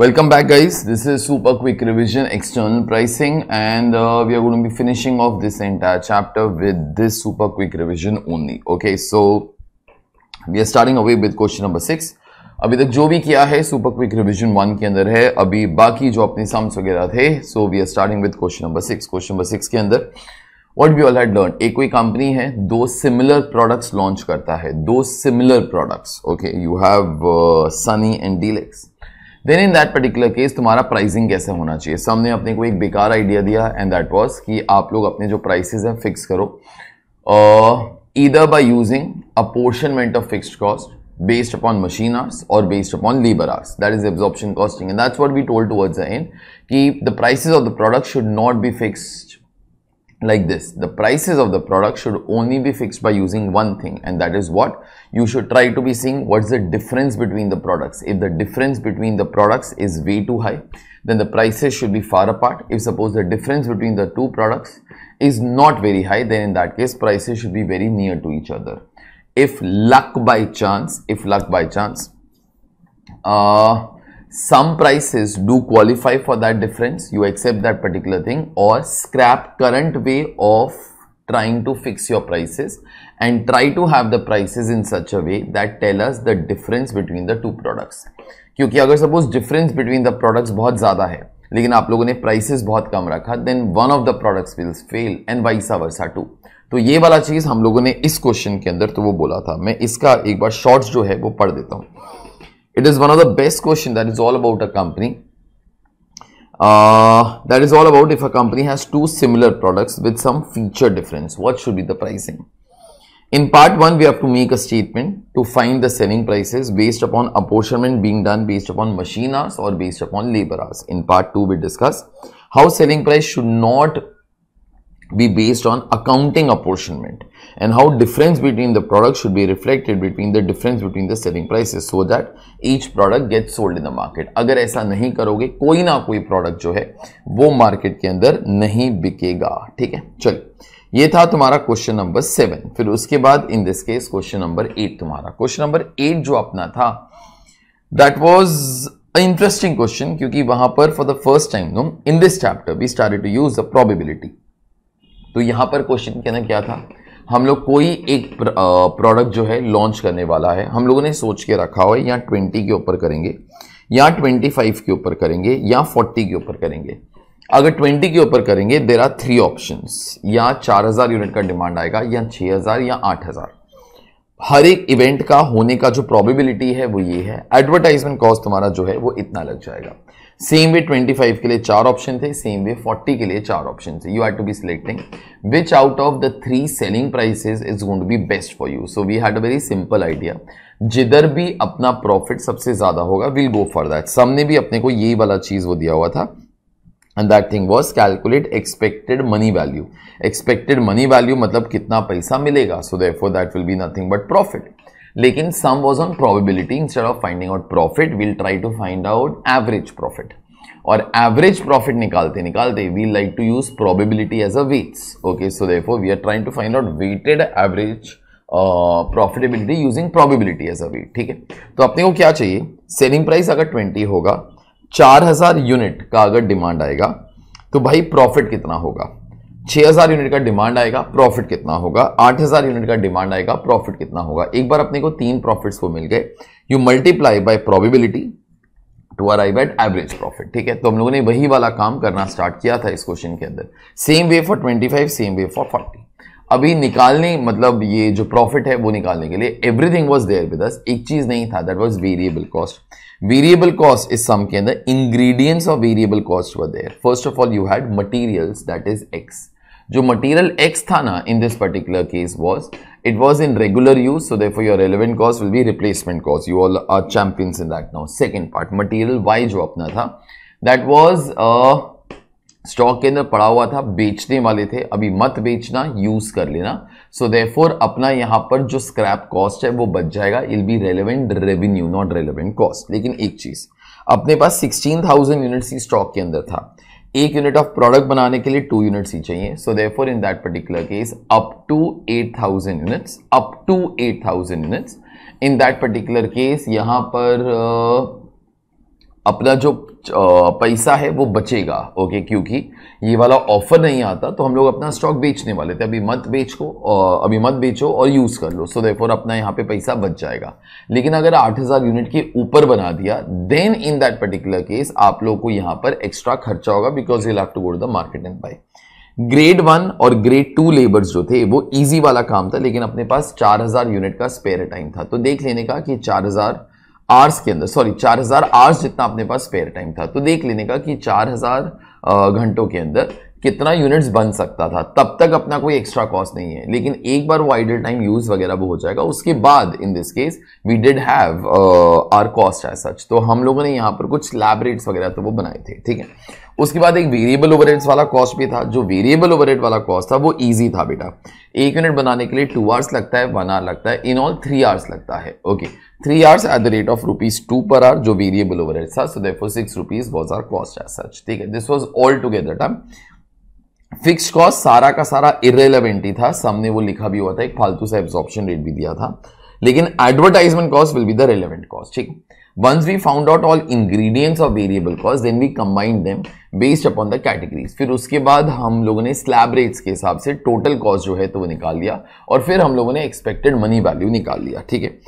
Welcome back guys, this is super quick revision external pricing and uh, we are going to be finishing off this entire chapter with this super quick revision only. Okay, so we are starting away with question number 6. अभी तक जो भी किया है super quick revision one के अंदर है अभी बाकी जो अपने सम्स वगैरह थे so we are starting with question number six question number six के अंदर what we all had learn एक कोई कंपनी है दो सिमिलर प्रोडक्ट्स लॉन्च करता है दो similar products okay you have Sunny and Deluxe then in that particular case तुम्हारा प्राइसिंग कैसे होना चाहिए सबने अपने को एक बेकार आइडिया दिया एंड दैट वॉज कि आप लोग अपने जो प्राइसेज हैं फिक्स करो either by using a apportionment of fixed cost based upon machine hours और based upon labour hours that is absorption costing and that's what be told towards end कि the prices of the product should not be fix like this the prices of the product should only be fixed by using one thing and that is what you should try to be seeing what's the difference between the products if the difference between the products is way too high then the prices should be far apart if suppose the difference between the two products is not very high then in that case prices should be very near to each other if luck by chance if luck by chance uh some prices do qualify for that difference you accept that particular thing or scrap current way of trying to fix your prices and try to have the prices in such a way that tell us the difference between the two products क्योंकि अगर suppose difference between the products बहुत ज़्यादा है लेकिन आप लोगों ने prices बहुत कम रखा then one of the products will fail and vice versa too तो ये वाला चीज़ हम लोगों ने इस क्वेश्चन के अंदर तो वो बोला था मैं इसका एक बार शॉर्ट्स जो है वो पढ़ देता हूं It is one of the best question that is all about a company. Uh, that is all about if a company has two similar products with some feature difference, what should be the pricing? In part 1, we have to make a statement to find the selling prices based upon apportionment being done based upon machine hours or based upon labor hours. In part 2, we discuss how selling price should not be based on accounting apportionment. and how difference between the products should be reflected between the difference between the selling prices so that each product gets sold in the market अगर ऐसा नहीं करोगे कोई ना कोई product जो है वो मार्केट के अंदर नहीं बिकेगा ठीक है चलिए ये था तुम्हारा क्वेश्चन नंबर सेवन फिर उसके बाद in this case question number eight तुम्हारा क्वेश्चन नंबर एट जो अपना था दैट वॉज इंटरेस्टिंग क्वेश्चन क्योंकि वहां पर फॉर द फर्स्ट टाइम तुम in this chapter we started to use the probability तो यहां पर क्वेश्चन कहना क्या था हम लोग कोई एक प्रोडक्ट जो है लॉन्च करने वाला है हम लोगों ने सोच के रखा हुआ है या ट्वेंटी के ऊपर करेंगे या ट्वेंटी फाइव के ऊपर करेंगे या फोर्टी के ऊपर करेंगे अगर ट्वेंटी के ऊपर करेंगे देर आर थ्री ऑप्शन या चार हजार यूनिट का डिमांड आएगा या छह हजार या आठ हजार हर एक इवेंट का होने का जो प्रोबेबिलिटी है वो ये है एडवर्टाइजमेंट कॉस्ट तुम्हारा जो है वो इतना लग जाएगा सेम वे 25 के लिए चार ऑप्शन थे सेम वे 40 के लिए चार ऑप्शन थे you had to be selecting which out of the three selling prices is going to be best for you so we had a very simple idea जिधर भी अपना प्रॉफिट सबसे ज़्यादा होगा विल गो फॉर दैट सबने भी अपने को यही वाला चीज़ वो दिया हुआ था and that thing was calculate expected money value expected money value मतलब कितना पैसा मिलेगा so there that will be nothing but profit लेकिन sum was on probability instead of finding out profit we'll try to find out average profit और average profit निकालते निकालते we like to use probability as a weights okay so therefore we are trying to find out weighted average profitability using probability as a weight ठीक है तो अपने को क्या चाहिए सेलिंग प्राइस अगर ट्वेंटी होगा चार हजार यूनिट का अगर डिमांड आएगा तो भाई प्रॉफिट कितना होगा 6000 यूनिट का डिमांड आएगा प्रॉफिट कितना होगा 8000 यूनिट का डिमांड आएगा प्रॉफिट कितना होगा एक बार अपने को तीन प्रॉफिट्स को मिल गए you multiply by probability to arrive at average profit ठीक है तो हम लोगों ने वही वाला काम करना स्टार्ट किया था इस क्वेश्चन के अंदर same way for 25 same way for 40 अभी निकालने मतलब ये जो प्रॉफिट है वो निकालने के लिए एवरीथिंग वॉज देयर विद एक चीज नहीं था that was variable cost variable cost इस सम के अंदर ingredients of variable cost were there first of all you had materials that is X जो मटेरियल एक्स था ना in this particular case was it was in regular use so therefore your relevant cost will be replacement cost you all are champions in that now second part material Y जो अपना था that was a stock के अंदर पड़ा हुआ था बेचने वाले थे अभी मत बेचना यूज कर लेना सो देफोर अपना यहां पर जो स्क्रैप कॉस्ट है वो बच जाएगा it'll be relevant revenue not relevant cost लेकिन एक चीज अपने पास 16,000 यूनिट्स ही स्टॉक के अंदर था एक यूनिट ऑफ प्रोडक्ट बनाने के लिए टू यूनिट्स ही चाहिए so therefore in that particular case up to thousand units up to eight thousand units in that particular case यहां पर uh, अपना जो पैसा है वो बचेगा ओके क्योंकि ये वाला ऑफर नहीं आता तो हम लोग अपना स्टॉक बेचने वाले थे अभी मत बेचो अभी मत बेचो और यूज़ कर लो सो देफोर अपना यहाँ पे पैसा बच जाएगा लेकिन अगर 8000 यूनिट के ऊपर बना दिया then in that particular case आप लोग को यहाँ पर एक्स्ट्रा खर्चा होगा because you have to go to the market and buy grade one और ग्रेड टू लेबर्स जो थे वो ईजी वाला काम था लेकिन अपने पास चार यूनिट का स्पेयर टाइम था तो देख लेने का कि चार आर्स के अंदर सॉरी 4000 आर्स जितना अपने पास स्पेयर टाइम था तो देख लेने का कि 4000 घंटों के अंदर कितना यूनिट्स बन सकता था तब तक अपना कोई एक्स्ट्रा कॉस्ट नहीं है लेकिन एक बार वो आइडल टाइम यूज वगैरह वो हो जाएगा उसके बाद in this case we did have our cost है सच तो हम लोगों ने यहाँ पर कुछ लैबरेट्स वगैरह तो वो बनाए थे ठीक है उसके बाद एक वेरिएबल ओवरहेड्स वाला कॉस्ट भी था जो वेरिएबल ओवरहेड वाला कॉस्ट था वो ईजी था बेटा एक यूनिट बनाने के लिए टू आवर्स लगता है वन आवर लगता है इन ऑल थ्री आवर्स लगता है okay three hours at the rate of rupees two per hour जो वेरिएबल ओवरहेड था so therefore six rupees was our cost as such ठीक है this was all together time fix cost सारा का सारा irrelevant ही था सामने वो लिखा भी हुआ था एक फालतू सा एब्जॉर्प्शन रेट भी दिया था लेकिन advertisement cost will be the relevant cost ठीक once we found out all ingredients of variable cost then we combined them based upon the categories फिर उसके बाद हम लोगों ने स्लैब रेट्स के हिसाब से टोटल कॉस्ट जो है तो वो निकाल लिया और फिर हम लोगों ने एक्सपेक्टेड मनी वैल्यू निकाल लिया ठीक है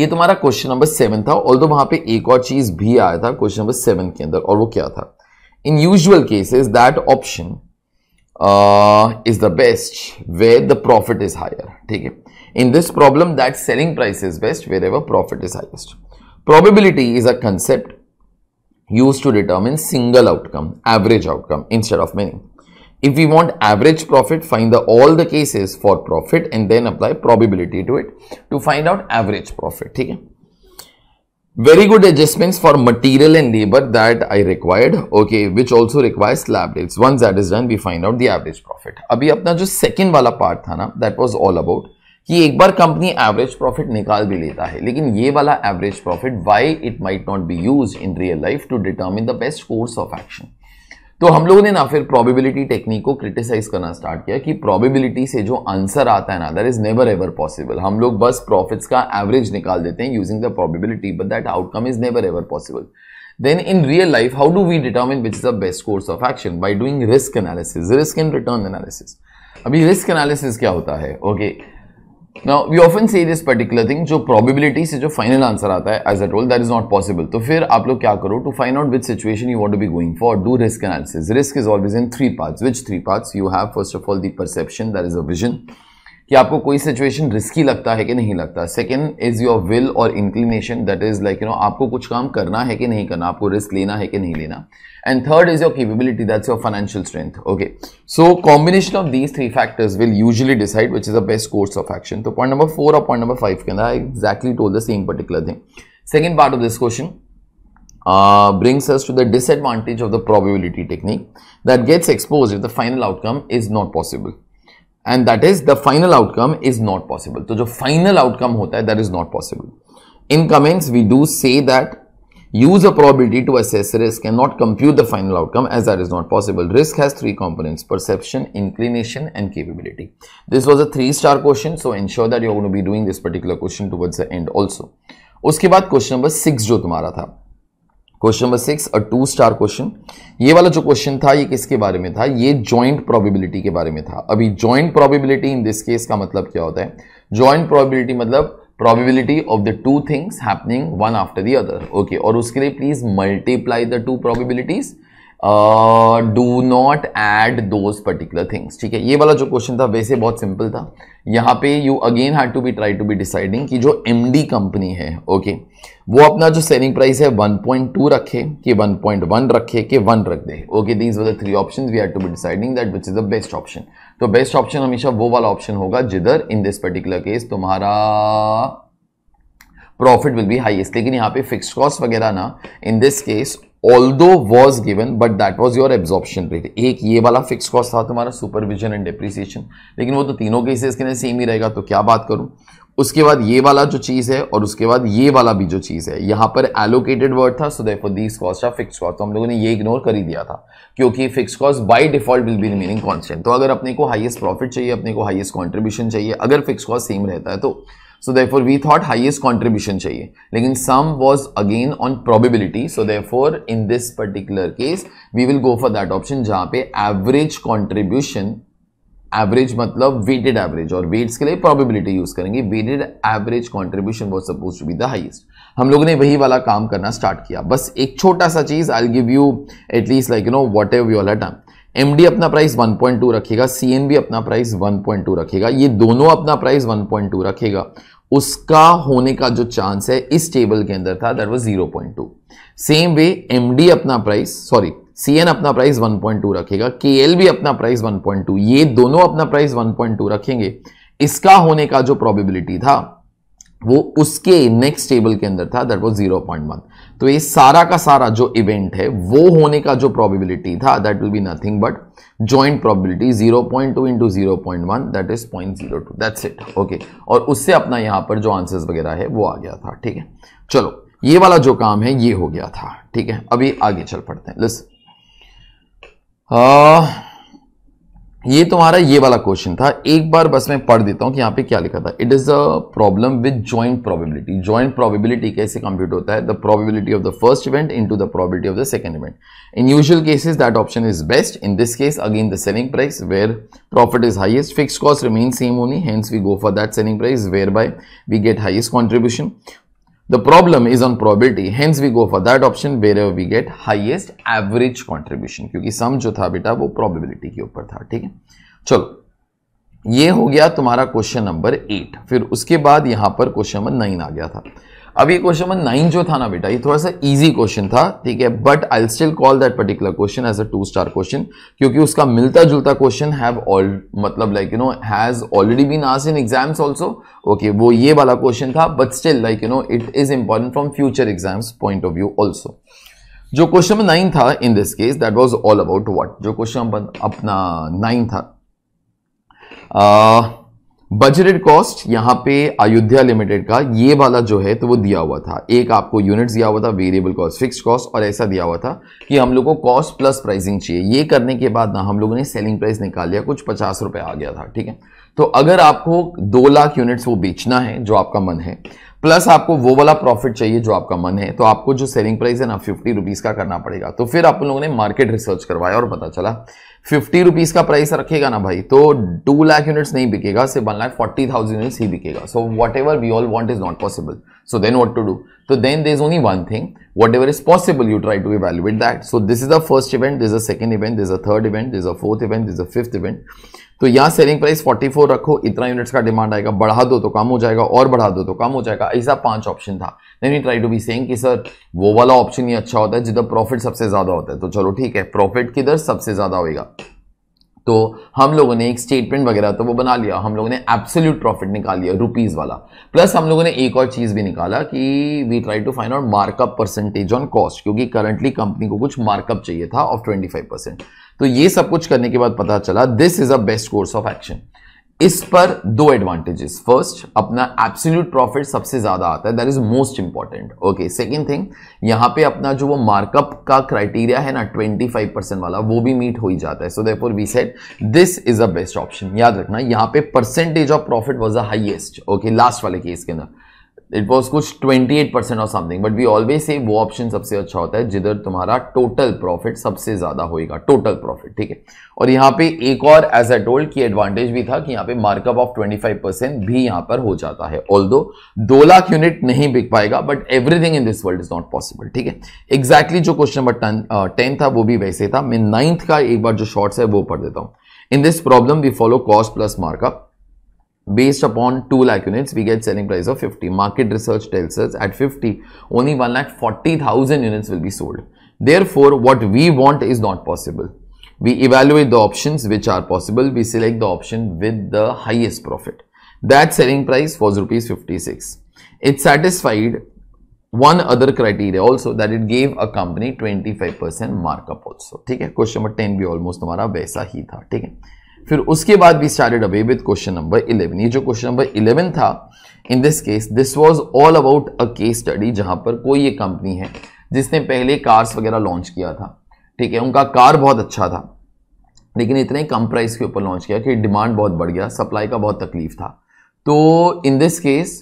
ये तुम्हारा क्वेश्चन नंबर सेवन था ऑल वहां पे एक और चीज भी आया था क्वेश्चन नंबर सेवन के अंदर और वो क्या था In usual cases, that option uh, is the best where the profit is higher. Okay. In this problem, that selling price is best wherever profit is highest. Probability is a concept used to determine single outcome, average outcome instead of many. If we want average profit, find the, all the cases for profit and then apply probability to it to find out average profit. Okay? very good adjustments for material and labor that I required okay which also requires slab rates once that is done we find out the average profit अभी अपना जो second वाला part था ना that was all about कि एक बार company average profit निकाल भी लेता है लेकिन ये वाला average profit, why it might not be used in real life to determine the best course of action? तो हम लोगों ने ना फिर प्रोबेबिलिटी टेक्निक को क्रिटिसाइज करना स्टार्ट किया कि प्रोबेबिलिटी से जो आंसर आता है ना that is never ever possible हम लोग बस प्रॉफिट्स का एवरेज निकाल देते हैं using the probability but that outcome is never ever possible then in real life how do we determine which is the best course of action by doing risk analysis risk in return analysis अभी risk analysis क्या होता है okay now we often say this particular thing जो probability से जो final answer आता है as a told that is not possible तो फिर आप लोग क्या करो to find out which situation you want to be going for do risk analysis risk is always in three parts which three parts you have first of all the perception that is a vision कि आपको कोई situation risky लगता है कि नहीं लगता second is your will और inclination that is like you know आपको कुछ काम करना है कि नहीं करना आपको रिस्क लेना है कि नहीं लेना and third is your capability that's your financial strength okay so combination of these three factors will usually decide which is the best course of action तो पॉइंट नंबर फोर और पॉइंट नंबर फाइव के अंदर exactly told the same particular thing second part of this question brings us to the disadvantage of the probability technique that gets expose if the final outcome is not possible and that is the final outcome is not possible तो जो final outcome होता है that is not possible in comments we do say that use a probability to assess risk and not compute the final outcome as that is not possible. Risk has three components, perception, inclination and capability. This was a three star question. So ensure that you're going to be doing this particular question towards the end also. उसके बाद question number six जो तुम्हारा था question number six a two star question ये वाला जो question था ये किसके बारे में था ये ज्वाइंट प्रोबेबिलिटी के बारे में था अभी joint probability in this case का मतलब क्या होता है ज्वाइंट प्रोबेबिलिटी मतलब probability of the two things happening one after the other okay और उसके लिए please multiply the two probabilities do not add those particular things ठीक है ये वाला जो क्वेश्चन था वैसे बहुत सिंपल था यहाँ पे you again had to be try to be deciding कि जो एम डी कंपनी है ओके okay, वो अपना जो सेलिंग प्राइस है टू रखे कि वन रखे कि वन रख दे okay these were three option we had to be deciding that which is the best option तो बेस्ट ऑप्शन हमेशा वो वाला ऑप्शन होगा जिधर इन दिस पर्टिकुलर केस तुम्हारा प्रॉफिट विल बी हाइएस्ट लेकिन यहाँ पे फिक्स कॉस्ट वगैरह ना in this case although was given but that was your absorption rate एक ये वाला फिक्स कॉस्ट था तुम्हारा सुपरविजन एंड डिप्रिसिएशन लेकिन वो तो तीनों केसेस के लिए सेम ही रहेगा तो क्या बात करूं उसके बाद ये वाला जो चीज़ है और उसके बाद ये वाला भी जो चीज़ है यहां पर एलोकेटेड वर्ड था सो देफॉर दीज कॉस्ट या फिक्स कॉस्ट तो हम लोगों ने ये इग्नोर कर ही दिया था क्योंकि fix cost by default will be remaining constant तो अगर अपने को हाईएस्ट प्रॉफिट चाहिए अपने को हाईएस्ट कॉन्ट्रीब्यूशन चाहिए अगर फिक्स कॉस्ट सेम रहता है तो therefore we thought highest contribution चाहिए लेकिन sum was again on probability therefore in this particular case we will go for that option जहां पे एवरेज कॉन्ट्रीब्यूशन एवरेज मतलब वेटेड एवरेज और weights के लिए प्रोबेबिलिटी यूज करेंगे weighted average contribution was suppose to be the highest हम लोगों ने वही वाला काम करना स्टार्ट किया बस एक छोटा सा चीज I give you at least like you know whatever you'll done M D अपना प्राइस 1.2 रखेगा सी एन बी अपना प्राइस 1.2 रखेगा ये दोनों अपना प्राइस 1.2 रखेगा उसका होने का जो चांस है इस टेबल के अंदर था that was 0.2 same way MD अपना प्राइस सॉरी सीएन अपना प्राइस 1.2 रखेगा के भी अपना प्राइस 1.2 ये दोनों अपना प्राइस 1.2 रखेंगे इसका होने का जो प्रोबेबिलिटी था वो उसके नेक्स्ट टेबल के अंदर था दैट वाज वन तो ये सारा का सारा जो इवेंट है वो होने का जो प्रोबेबिलिटी था that will be nothing but joint probability zero point two into zero point one that is point zero two that's it okay और उससे अपना यहां पर जो आंसर्स वगैरह है वो आ गया था ठीक है चलो ये वाला जो काम है ये हो गया था ठीक है अभी आगे चल पड़ते हैं लिस्ट ये तुम्हारा ये वाला क्वेश्चन था एक बार बस मैं पढ़ देता हूँ कि यहाँ पे क्या लिखा था it is a problem with joint probability joint probability कैसे कंप्यूट होता है the probability of the first event to the probability of the second event in usual cases that option is best in this case again the selling price where profit is highest fix cost remain same only hence we go for that selling price whereby we get highest contribution The problem is on probability, hence we go for that option wherever we get highest average contribution kyunki sum jo tha beta wo probability ke upar tha theek hai chalo ye ho gaya tumhara question number 8 fir uske baad yahan par question number 9 aa gaya tha अब ये question number nine जो था ना बेटा ये थोड़ा सा easy question था ठीक है but I still call that particular question as a two star question क्योंकि उसका मिलता जुलता क्वेश्चन हैव ऑल मतलब like you know has already been आस इन एग्जाम्स ऑल्सो ओके वो ये वाला क्वेश्चन था but still like you know it is important from future exams point of view also जो क्वेश्चन नंबर नाइन था in this case that was all about what जो question अपना nine था uh, budgeted cost यहां पे Ayodhya limited का ये वाला जो है तो वो दिया हुआ था एक आपको यूनिट दिया हुआ था वेरिएबल कॉस्ट फिक्स कॉस्ट और ऐसा दिया हुआ था कि हम लोग को कॉस्ट प्लस प्राइसिंग चाहिए ये करने के बाद ना हम लोगों ने सेलिंग प्राइस निकाल लिया कुछ पचास रुपए आ गया था ठीक है तो अगर आपको दो लाख यूनिट्स वो बेचना है जो आपका मन है प्लस आपको वो वाला प्रॉफिट चाहिए जो आपका मन है तो आपको जो सेलिंग प्राइस है ना फिफ्टी रुपीज़ का करना पड़ेगा तो फिर आप लोगों ने मार्केट रिसर्च करवाया और पता चला फिफ्टी रुपीज का प्राइस रखेगा ना भाई तो टू लाख यूनिट्स नहीं बिकेगा सिर्फ one lakh forty thousand units ही बिकेगा so whatever we all want is not possible so then what to do तो then there is only one thing whatever is possible you try to evaluate that so this is a first event this a second event this a third event this a fourth event this a fifth event तो यहाँ selling price 44 रखो इतना units का demand आएगा बढ़ा दो तो कम हो जाएगा और बढ़ा दो तो कम हो जाएगा ऐसा पांच ऑप्शन था then you try to be saying कि सर वो वाला ऑप्शन ही अच्छा होता है जिधर प्रॉफिट सबसे ज़्यादा होता है तो चलो ठीक है प्रॉफिट की दर सबसे ज़्यादा होगा तो हम लोगों ने एक स्टेटमेंट वगैरह तो वो बना लिया हम लोगों ने एब्सोल्यूट प्रॉफिट निकाल लिया रुपीज़ वाला प्लस हम लोगों ने एक और चीज़ भी निकाला कि we try to find out markup percentage on cost क्योंकि करंटली कंपनी को कुछ मार्कअप चाहिए था ऑफ ट्वेंटी फाइव परसेंट तो ये सब कुछ करने के बाद पता चला this is a best course of action इस पर दो एडवांटेजेस फर्स्ट अपना एब्सोल्यूट प्रॉफिट सबसे ज़्यादा आता है that is most important okay second thing यहां पे अपना जो वो मार्कअप का क्राइटेरिया है ना 25 परसेंट वाला वो भी मीट हो ही जाता है so there we set this is a best option याद रखना यहां पे percentage of profit was the highest okay last वाले केस के अंदर इट वॉज कुछ 28 परसेंट और something but we always say वो ऑप्शन सबसे अच्छा होता है जिधर तुम्हारा टोटल प्रॉफिट सबसे ज़्यादा होएगा टोटल प्रॉफिट ठीक है और यहाँ पे एक और एज ए टोल्ड की एडवांटेज भी था कि यहाँ पे मार्कअप ऑफ 25 परसेंट भी यहाँ पर हो जाता है ऑल दो दो लाख यूनिट नहीं बिक पाएगा but everything in this world is not possible ठीक है एग्जैक्टली जो क्वेश्चन नंबर टेन था वो भी वैसे था मैं नाइन्थ का एक बार जो शॉर्ट्स है वो पढ़ देता हूँ in this problem we follow cost plus markup based upon 2 lakh units we get selling price of 50 market research tells us at 50 only 1 lakh 40,000 units will be sold therefore what we want is not possible we evaluate the options which are possible we select the option with the highest profit that selling price was rupees 56 it satisfied one other criteria also that it gave a company 25% markup also Okay, question number 10 be almost हमारा फिर उसके बाद भी started away with question number eleven ये जो question number eleven था in this case this was all about a case study जहां पर कोई एक कंपनी है जिसने पहले कार्स वगैरह लॉन्च किया था ठीक है उनका कार बहुत अच्छा था लेकिन इतने कम प्राइस के ऊपर लॉन्च किया कि डिमांड बहुत बढ़ गया सप्लाई का बहुत तकलीफ था तो इन दिस केस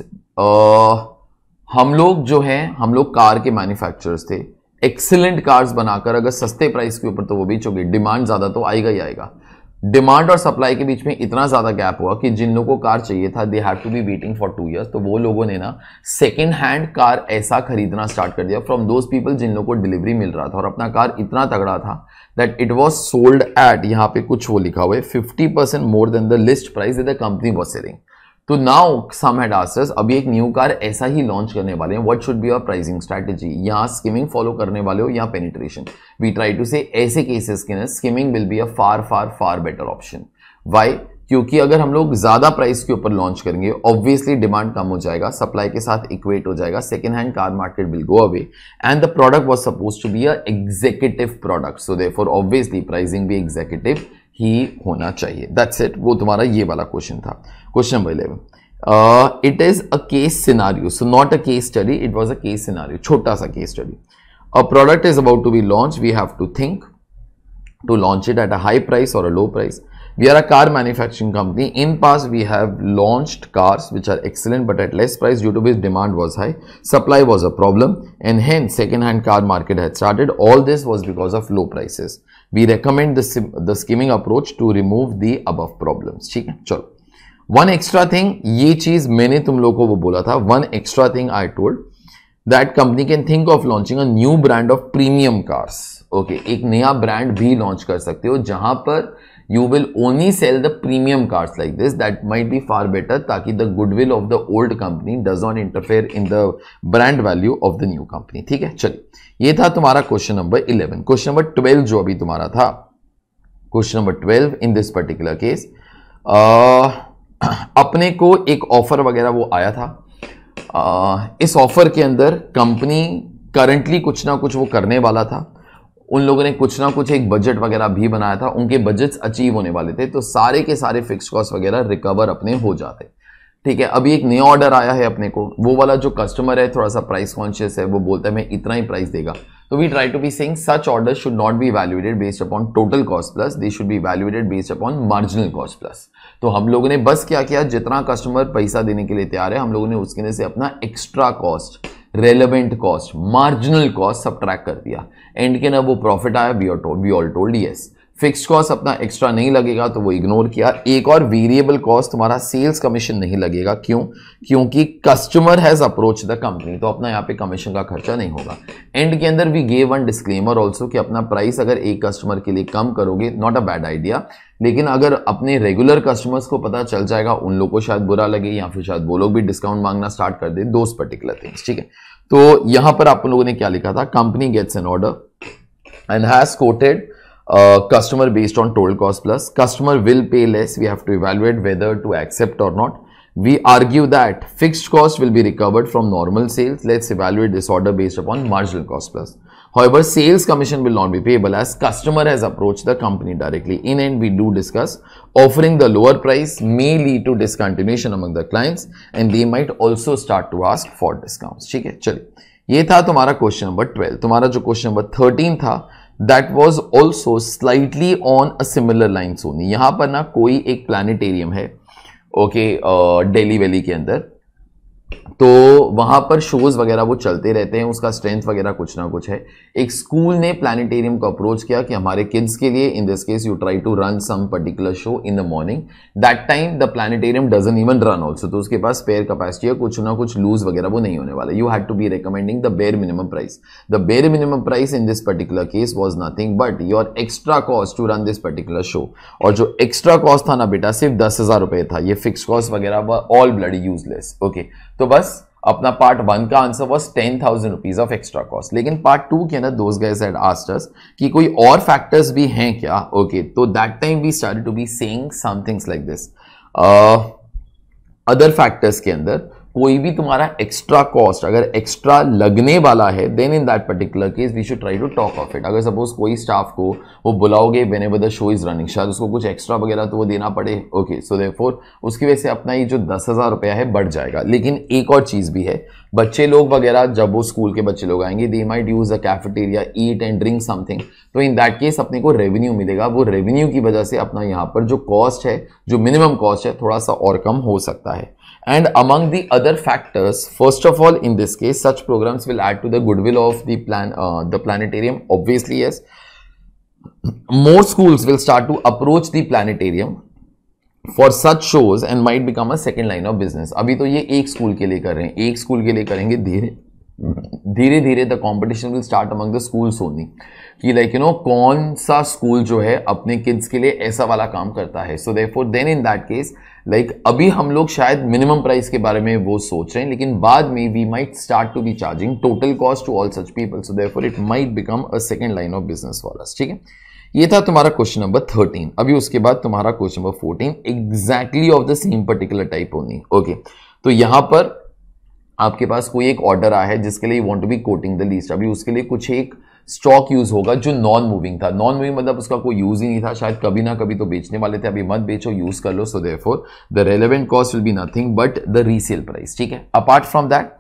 हम लोग जो है हम लोग कार के मैन्युफैक्चरर्स थे एक्सिलेंट कार्स बनाकर अगर सस्ते प्राइस के ऊपर तो वो बेचोगे डिमांड ज़्यादा तो आएगा ही आएगा डिमांड और सप्लाई के बीच में इतना ज़्यादा गैप हुआ कि जिन लोगों को कार चाहिए था they have to be waiting for two years तो वो लोगों ने ना सेकेंड हैंड कार ऐसा खरीदना स्टार्ट कर दिया फ्रॉम दोज पीपल जिन लोगों को डिलीवरी मिल रहा था और अपना कार इतना तगड़ा था that it was sold at यहाँ पे कुछ वो लिखा हुआ है fifty percent more than the list price the company was selling तो नाउ सम हेड आस्क्ड अभी एक न्यू कार ऐसा ही लॉन्च करने वाले हैं what should be your pricing strategy यहाँ स्किमिंग फॉलो करने वाले हो या पेनिट्रेशन वी ट्राई टू से ऐसे केसेस के ना skimming will be a far far far better option why क्योंकि अगर हम लोग ज़्यादा प्राइस के ऊपर लॉन्च करेंगे ऑब्वियसली डिमांड कम हो जाएगा सप्लाई के साथ इक्वेट हो जाएगा second hand car market will go away and the product was suppose to be a executive product so they for obviously pricing भी एग्जीक्यूटिव ही होना चाहिए दैट्स इट वो तुम्हारा ये वाला क्वेश्चन था Question number 11. Uh, it is a case scenario. So, not a case study. It was a case scenario. Chota sa case study. A product is about to be launched. We have to think to launch it at a high price or a low price. We are a car manufacturing company. In past, we have launched cars which are excellent but at less price due to which demand was high. Supply was a problem and hence second-hand car market had started. All this was because of low prices. We recommend the, the skimming approach to remove the above problems. Chalo. One extra thing ये चीज मैंने तुम लोगों को वो बोला था one extra thing I told that company can think of launching a new brand of premium cars okay एक नया ब्रांड भी लॉन्च कर सकते हो जहां पर you will only sell the premium cars like this that might be far better ताकि the goodwill of the old company does not interfere in the brand value of the new company ठीक है चलिए ये था तुम्हारा question number eleven question number twelve जो अभी तुम्हारा था question number twelve in this particular case अपने को एक ऑफ़र वगैरह वो आया था आ, इस ऑफ़र के अंदर कंपनी करंटली कुछ ना कुछ वो करने वाला था उन लोगों ने कुछ ना कुछ एक बजट वगैरह भी बनाया था उनके बजट्स अचीव होने वाले थे तो सारे के सारे फिक्स कॉस्ट वगैरह रिकवर अपने हो जाते ठीक है अभी एक नया ऑर्डर आया है अपने को वो वाला जो कस्टमर है थोड़ा सा प्राइस कॉन्शियस है वो बोलता है मैं इतना ही प्राइस देगा तो we try to be saying such order should not be valuated based upon total cost plus they should be valuated based upon marginal cost plus तो हम लोगों ने बस क्या किया जितना कस्टमर पैसा देने के लिए तैयार है हम लोगों ने उसके लिए से अपना extra cost relevant cost marginal cost सब ट्रैक कर दिया एंड के ना वो प्रॉफिट आया be all told yes fix cost अपना एक्स्ट्रा नहीं लगेगा तो वो इग्नोर किया एक और वेरिएबल कॉस्ट तुम्हारा सेल्स कमीशन नहीं लगेगा क्यों क्योंकि customer has approach the company तो अपना यहाँ पे कमीशन का खर्चा नहीं होगा एंड के अंदर we gave one disclaimer also कि अपना प्राइस अगर एक कस्टमर के लिए कम करोगे नॉट अ बैड आइडिया लेकिन अगर अपने रेगुलर कस्टमर्स को पता चल जाएगा उन लोग को शायद बुरा लगे या फिर शायद वो लोग भी डिस्काउंट मांगना स्टार्ट कर दे दोस्त पर्टिकुलर थिंग्स ठीक है तो यहाँ पर आप लोगों ने क्या लिखा था company gets an order and has quoted uh, customer based on total cost plus customer will pay less we have to evaluate whether to accept or not we argue that fixed cost will be recovered from normal sales let's evaluate this order based upon marginal cost plus however sales commission will not be payable as customer has approached the company directly in end we do discuss offering the lower price may lead to discontinuation among the clients and they might also start to ask for discounts ठीक है चलिए ये था तुम्हारा question number 12 तुम्हारा जो question number 13 था that was also slightly on a similar line सोनी यहां पर ना कोई एक प्लानिटेरियम है ओके डेली वैली के अंदर तो वहाँ पर शोज़ वगैरह वो चलते रहते हैं उसका स्ट्रेंथ वगैरह कुछ ना कुछ है एक स्कूल ने प्लानिटेरियम को अप्रोच किया कि हमारे किड्स के लिए in this case you try to run some particular show in the morning that time the planetarium doesn't even run also तो उसके पास स्पेयर कैपेसिटी है कुछ ना कुछ लूज वगैरह वो नहीं होने वाला you had to be recommending the bare minimum price the bare minimum price in this particular case was nothing but your extra cost to run this particular show और जो एक्स्ट्रा कॉस्ट था ना बेटा सिर्फ दस था ये फिक्स कॉस्ट वगैरह ऑल ब्लड यूजलेस ओके तो बस अपना पार्ट वन का answer was ten thousand rupees of extra cost लेकिन पार्ट टू के अंदर दोस्त गए आस्टर्स कि कोई और फैक्टर्स भी हैं क्या ओके तो that time we start to be saying somethings like this other factors के अंदर कोई भी तुम्हारा एक्स्ट्रा कॉस्ट अगर एक्स्ट्रा लगने वाला है then in that particular case we should try to talk of it अगर सपोज कोई स्टाफ को वो बुलाओगे whenever the show is running शायद उसको कुछ एक्स्ट्रा वगैरह तो वो देना पड़े ओके सो दे उसकी वजह से अपना ये जो दस हज़ार रुपया है बढ़ जाएगा लेकिन एक और चीज़ भी है बच्चे लोग वगैरह जब वो स्कूल के बच्चे लोग आएंगे they might use a cafeteria eat and drink something तो इन दैट केस अपने को रेवेन्यू मिलेगा वो रेवेन्यू की वजह से अपना यहाँ पर जो कॉस्ट है जो मिनिमम कॉस्ट है थोड़ा सा और कम हो सकता है And among the other factors, first of all, in this case, such programs will add to the goodwill of the plan, uh, the planetarium. Obviously, yes. More schools will start to approach the planetarium for such shows and might become a second line of business अभी तो ये एक school के लिए कर रहे हैं एक स्कूल के लिए करेंगे धीरे धीरे धीरे the competition will start among the school only कि लाइक यू नो कौन सा स्कूल जो है अपने किड्स के लिए ऐसा वाला काम करता है so there then in that case like like, अभी हम लोग शायद मिनिमम प्राइस के बारे में वो सोच रहे हैं लेकिन बाद में we might start to be charging total cost to all such people so therefore it might become a second line of business for us ठीक है ये था तुम्हारा क्वेश्चन नंबर थर्टीन अभी उसके बाद तुम्हारा question number fourteen exactly of the same particular type होनी ओके तो यहां पर आपके पास कोई एक ऑर्डर आया है जिसके लिए you want to be quoting the list अभी उसके लिए कुछ एक स्टॉक यूज होगा जो नॉन मूविंग था नॉन मूविंग मतलब उसका कोई यूज ही नहीं था शायद कभी ना कभी तो बेचने वाले थे अभी मत बेचो यूज कर लो so for the relevant cost will be nothing but the resale price ठीक है अपार्ट फ्रॉम दैट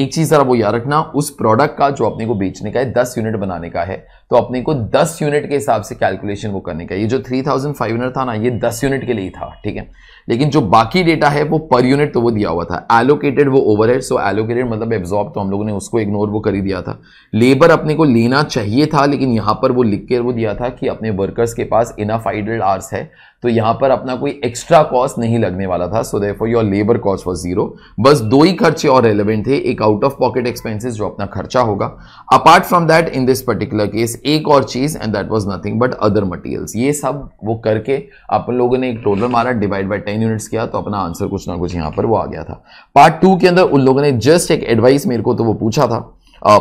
एक चीज जरा वो याद रखना उस प्रोडक्ट का जो अपने को बेचने का है दस यूनिट बनाने का है तो अपने को 10 यूनिट के हिसाब से कैलकुलेशन वो करने का ये जो 3500 था ना ये 10 यूनिट के लिए था ठीक है लेकिन जो बाकी डेटा है वो पर यूनिट तो वो दिया हुआ था एलोकेटेड वो ओवरहेड सो एलोकेटेड मतलब एब्जॉर्ब तो हम लोगों ने उसको इग्नोर वो कर ही दिया था लेबर अपने को लेना चाहिए था लेकिन यहाँ पर वो लिख के वो दिया था कि अपने वर्कर्स के पास इनफ आइडल आर्स है तो यहाँ पर अपना कोई एक्स्ट्रा कॉस्ट नहीं लगने वाला था so there your labour cost for zero बस दो ही खर्चे और रेलिवेंट थे एक आउट ऑफ पॉकेट एक्सपेंसिस जो अपना खर्चा होगा apart from that in this particular case एक और चीज़ and that was nothing but other materials ये सब वो करके अपन लोगों ने एक टोटल मारा डिवाइड बाय टेन यूनिट्स किया तो अपना आंसर कुछ ना कुछ यहाँ पर वो आ गया था पार्ट टू के अंदर उन लोगों ने जस्ट एक एडवाइस मेरे को तो वो पूछा था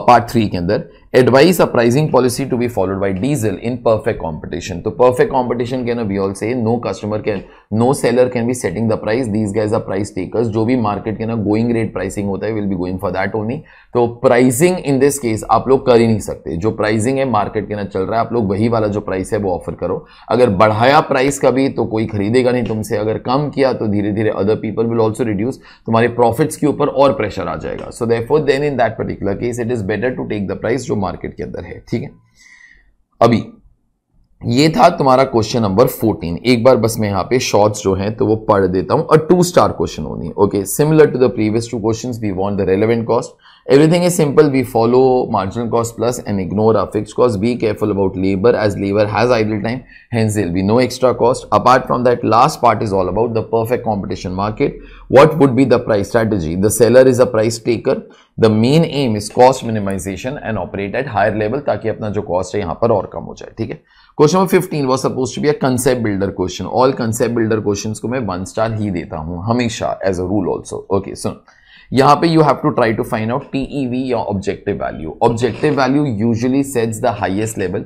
पार्ट uh, थ्री के अंदर advise a pricing policy to be followed by diesel in perfect competition तो परफेक्ट कॉम्पिटिशन के ना we all say no customer can no seller can be setting the price these guys a price takers जो भी market के ना going rate pricing होता है will be going for that only तो प्राइसिंग इन दिस केस आप लोग कर ही नहीं सकते जो प्राइसिंग है मार्केट के ना चल रहा है आप लोग वही वाला जो प्राइस है वो ऑफर करो अगर बढ़ाया प्राइस का भी तो कोई खरीदेगा नहीं तुमसे अगर कम किया तो धीरे धीरे other people will also reduce तुम्हारे प्रॉफिट्स के ऊपर और प्रेशर आ जाएगा so therefore then in that particular case it is better to take the price जो मार्केट के अंदर है ठीक है अभी ये था तुम्हारा क्वेश्चन नंबर फोर्टीन एक बार बस मैं यहाँ पे शॉर्ट्स जो हैं तो वो पढ़ देता हूं अ टू स्टार क्वेश्चन होनी okay similar to the previous two questions we want the relevant cost everything is simple we follow marginal cost plus and ignore a fix cost be careful about labour as labour has idle time hence there be no extra cost apart from that last part is all about the perfect competition market what would be the price strategy the seller is a price taker the main aim is cost minimisation and operate at higher level ताकि अपना जो cost है यहाँ पर और कम हो जाए ठीक है question number fifteen was suppose to be a concept builder question all concept builder question को मैं वन स्टार ही देता हूँ हमेशा as a rule also okay सुन यहाँ पे you have to try to find out TEV या objective value objective value usually sets the highest level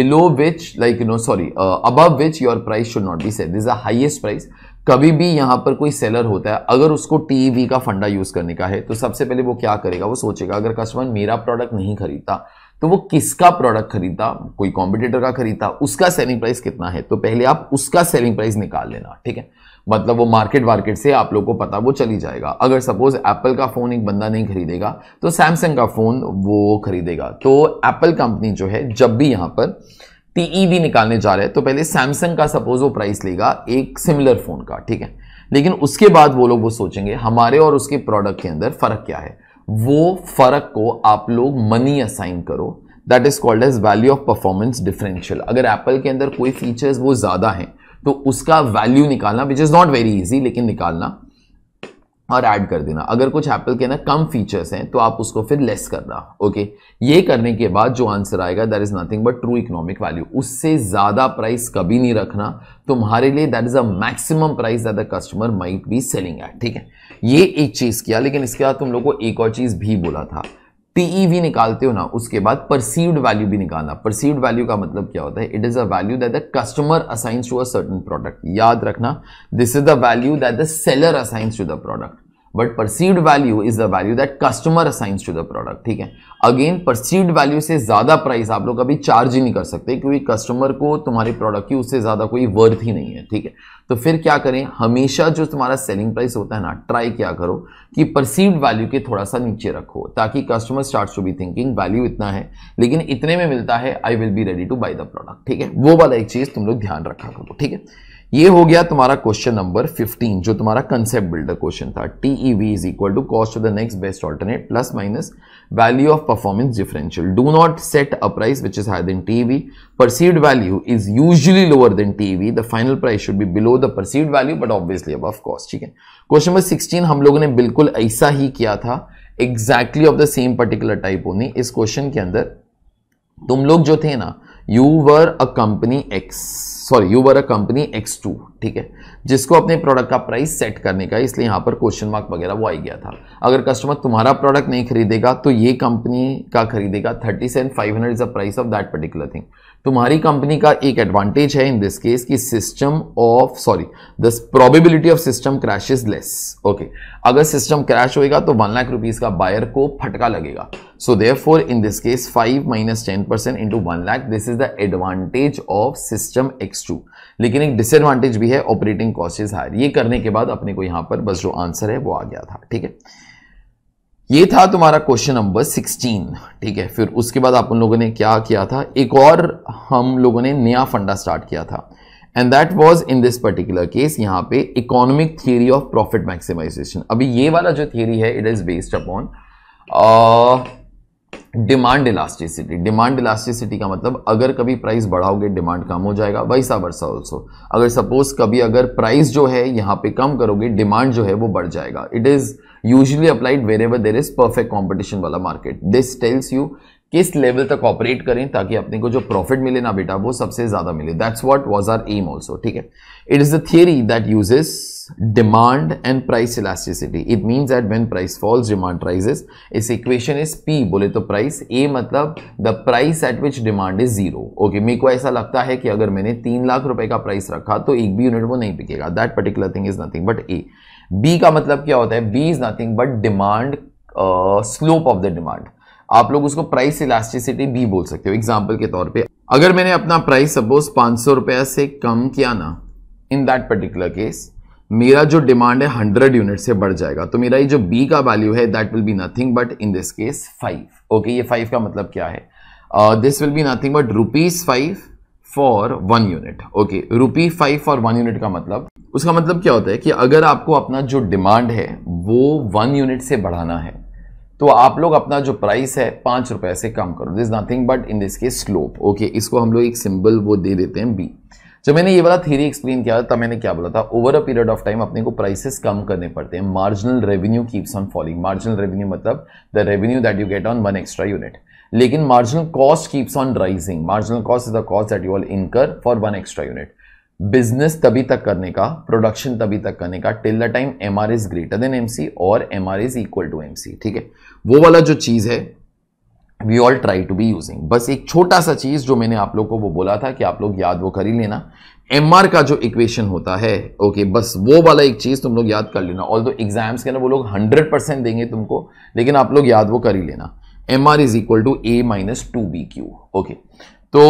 below which like no sorry above which your price should not be set this the highest price कभी भी यहाँ पर कोई seller होता है अगर उसको वी e का फंडा यूज़ करने का है तो सबसे पहले वो क्या करेगा वो सोचेगा अगर कस्टमर मेरा प्रोडक्ट नहीं खरीदता तो वो किसका प्रोडक्ट खरीदा कोई कॉम्पिटेटर का खरीदा उसका सेलिंग प्राइस कितना है तो पहले आप उसका सेलिंग प्राइस निकाल लेना ठीक है मतलब वो मार्केट वार्केट से आप लोग को पता वो चली जाएगा अगर सपोज एप्पल का फ़ोन एक बंदा नहीं खरीदेगा तो सैमसंग का फ़ोन वो खरीदेगा तो एप्पल कंपनी जो है जब भी यहाँ पर टीईवी e निकालने जा रहे हैं तो पहले सैमसंग का सपोज वो प्राइस लेगा एक सिमिलर फ़ोन का ठीक है लेकिन उसके बाद वो लोग वो सोचेंगे हमारे और उसके प्रोडक्ट के अंदर फ़र्क क्या है वो फर्क को आप लोग मनी असाइन करो that is called as value of performance differential अगर एप्पल के अंदर कोई फीचर्स वो ज़्यादा हैं तो उसका वैल्यू निकालना which is not very easy लेकिन निकालना और ऐड कर देना अगर कुछ एप्पल के ना कम फीचर्स हैं तो आप उसको फिर लेस करना ओके ये करने के बाद जो आंसर आएगा that is nothing but true economic value उससे ज़्यादा प्राइस कभी नहीं रखना तुम्हारे लिए that is a maximum price that the customer might be selling at ठीक है ये एक चीज़ किया लेकिन इसके बाद तुम लोग को एक और चीज़ भी बोला था पीईवी e निकालते हो ना उसके बाद परसीव्ड वैल्यू भी निकालना परसीव्ड वैल्यू का मतलब क्या होता है it is a value that the customer assigns to a certain product याद रखना this is the value that the seller assigns to the product but perceived value is the value that customer assigns to the product ठीक है again perceived value से ज़्यादा price आप लोग अभी charge ही नहीं कर सकते क्योंकि कस्टमर को तुम्हारे प्रोडक्ट की उससे ज़्यादा कोई वर्थ ही नहीं है ठीक है तो फिर क्या करें हमेशा जो तुम्हारा सेलिंग प्राइस होता है ना ट्राई क्या करो कि परसीव्ड वैल्यू के थोड़ा सा नीचे रखो ताकि customer start to be thinking value इतना है लेकिन इतने में मिलता है I will be ready to buy the product ठीक है वो वाला एक चीज़ तुम लोग ध्यान रखा करो ठीक है ये हो गया तुम्हारा क्वेश्चन नंबर 15 जो तुम्हारा कंसेप्ट बिल्डर क्वेश्चन था T E V is equal to cost of the next best alternate plus minus value of performance differential do not set a price which is higher than TV perceived value is usually lower than TV the final price should be below the perceived value but obviously अब cost ठीक है question number sixteen हम लोगों ने बिल्कुल ऐसा ही किया था exactly of the same particular type होनी इस क्वेश्चन के अंदर तुम लोग जो थे ना you were a company X sorry you were a company X two ठीक है जिसको अपने प्रोडक्ट का प्राइस सेट करने का इसलिए यहाँ पर क्वेश्चन मार्क वगैरह वो आई गया था अगर कस्टमर तुम्हारा प्रोडक्ट नहीं खरीदेगा तो ये कंपनी का खरीदेगा thirty seven five hundred is the price of that particular thing तुम्हारी कंपनी का एक एडवांटेज है इन दिस केस कि system of sorry the probability of system crash is less okay अगर सिस्टम क्रैश होएगा तो वन लाख रुपीज का buyer को फटका लगेगा so therefore in this case five minus ten percent into one lakh this is the advantage of system X to लेकिन एक disadvantage भी है ऑपरेटिंग कॉस्ट इज हायर ये करने के बाद अपने को यहां पर बस जो आंसर है वो आ गया था ठीक है ये था तुम्हारा क्वेश्चन नंबर 16 ठीक है फिर उसके बाद आप उन लोगों ने क्या किया था एक और हम लोगों ने नया फंडा स्टार्ट किया था and that was in this particular case यहां पे economic theory of profit maximisation अभी ये वाला जो थियरी है it is based upon demand elasticity demand elasticity का मतलब अगर कभी प्राइस बढ़ाओगे डिमांड कम हो जाएगा वैसा वर्षा ऑल्सो अगर सपोज कभी अगर प्राइस जो है यहाँ पे कम करोगे डिमांड जो है वो बढ़ जाएगा it is usually applied wherever there is perfect competition वाला मार्केट दिस टेल्स यू किस लेवल तक ऑपरेट करें ताकि अपने को जो प्रॉफिट मिले ना बेटा वो सबसे ज़्यादा मिले that's what was R M also ठीक है it is a theory that uses demand and price elasticity it means that when price falls demand rises इस इक्वेशन इज पी बोले तो प्राइस ए मतलब the price at which demand is zero okay मेरे को ऐसा लगता है कि अगर मैंने तीन लाख रुपए का प्राइस रखा तो एक भी यूनिट वो नहीं बिकेगा that particular thing is nothing but A B का मतलब क्या होता है B is nothing but demand slope of the demand आप लोग उसको प्राइस इलास्टिसिटी भी बोल सकते हो एग्जाम्पल के तौर पर अगर मैंने अपना प्राइस सपोज पांच सौ रुपया से कम किया ना इन दैट पर्टिकुलर केस मेरा जो डिमांड है हंड्रेड यूनिट से बढ़ जाएगा तो मेरा ये जो बी का वैल्यू है that will be nothing but in this case five okay ये फाइव का मतलब क्या है this will be nothing but rupees five for one unit okay rupee five for one unit का मतलब उसका मतलब क्या होता है कि अगर आपको अपना जो डिमांड है वो वन यूनिट से बढ़ाना है तो आप लोग अपना जो प्राइस है पांच रुपए से कम करो this nothing but in this के स्लोप ओके इसको हम लोग एक सिंबल वो दे देते हैं बी जब मैंने ये वाला थ्योरी एक्सप्लेन किया था मैंने क्या बोला था over a period of time अपने को प्राइसेस कम करने पड़ते हैं marginal revenue keeps on falling marginal revenue मतलब the revenue that you get on one extra unit लेकिन marginal cost keeps on rising marginal cost is the cost that you all incur for one extra unit business तभी तक करने का production तभी तक करने का till the time M R is greater then M C और M R is equal to M C ठीक है वो वाला जो चीज़ है we all try to be using बस एक छोटा सा चीज़ जो मैंने आप लोग को वो बोला था कि आप लोग याद वो कर ही लेना एम आर का जो इक्वेशन होता है ओके okay, बस वो वाला एक चीज़ तुम लोग याद कर लेना ऑल दो एग्जाम्स के ना वो लोग हंड्रेड परसेंट देंगे तुमको लेकिन आप लोग याद वो कर ही लेना M R is equal to A minus two B Q okay तो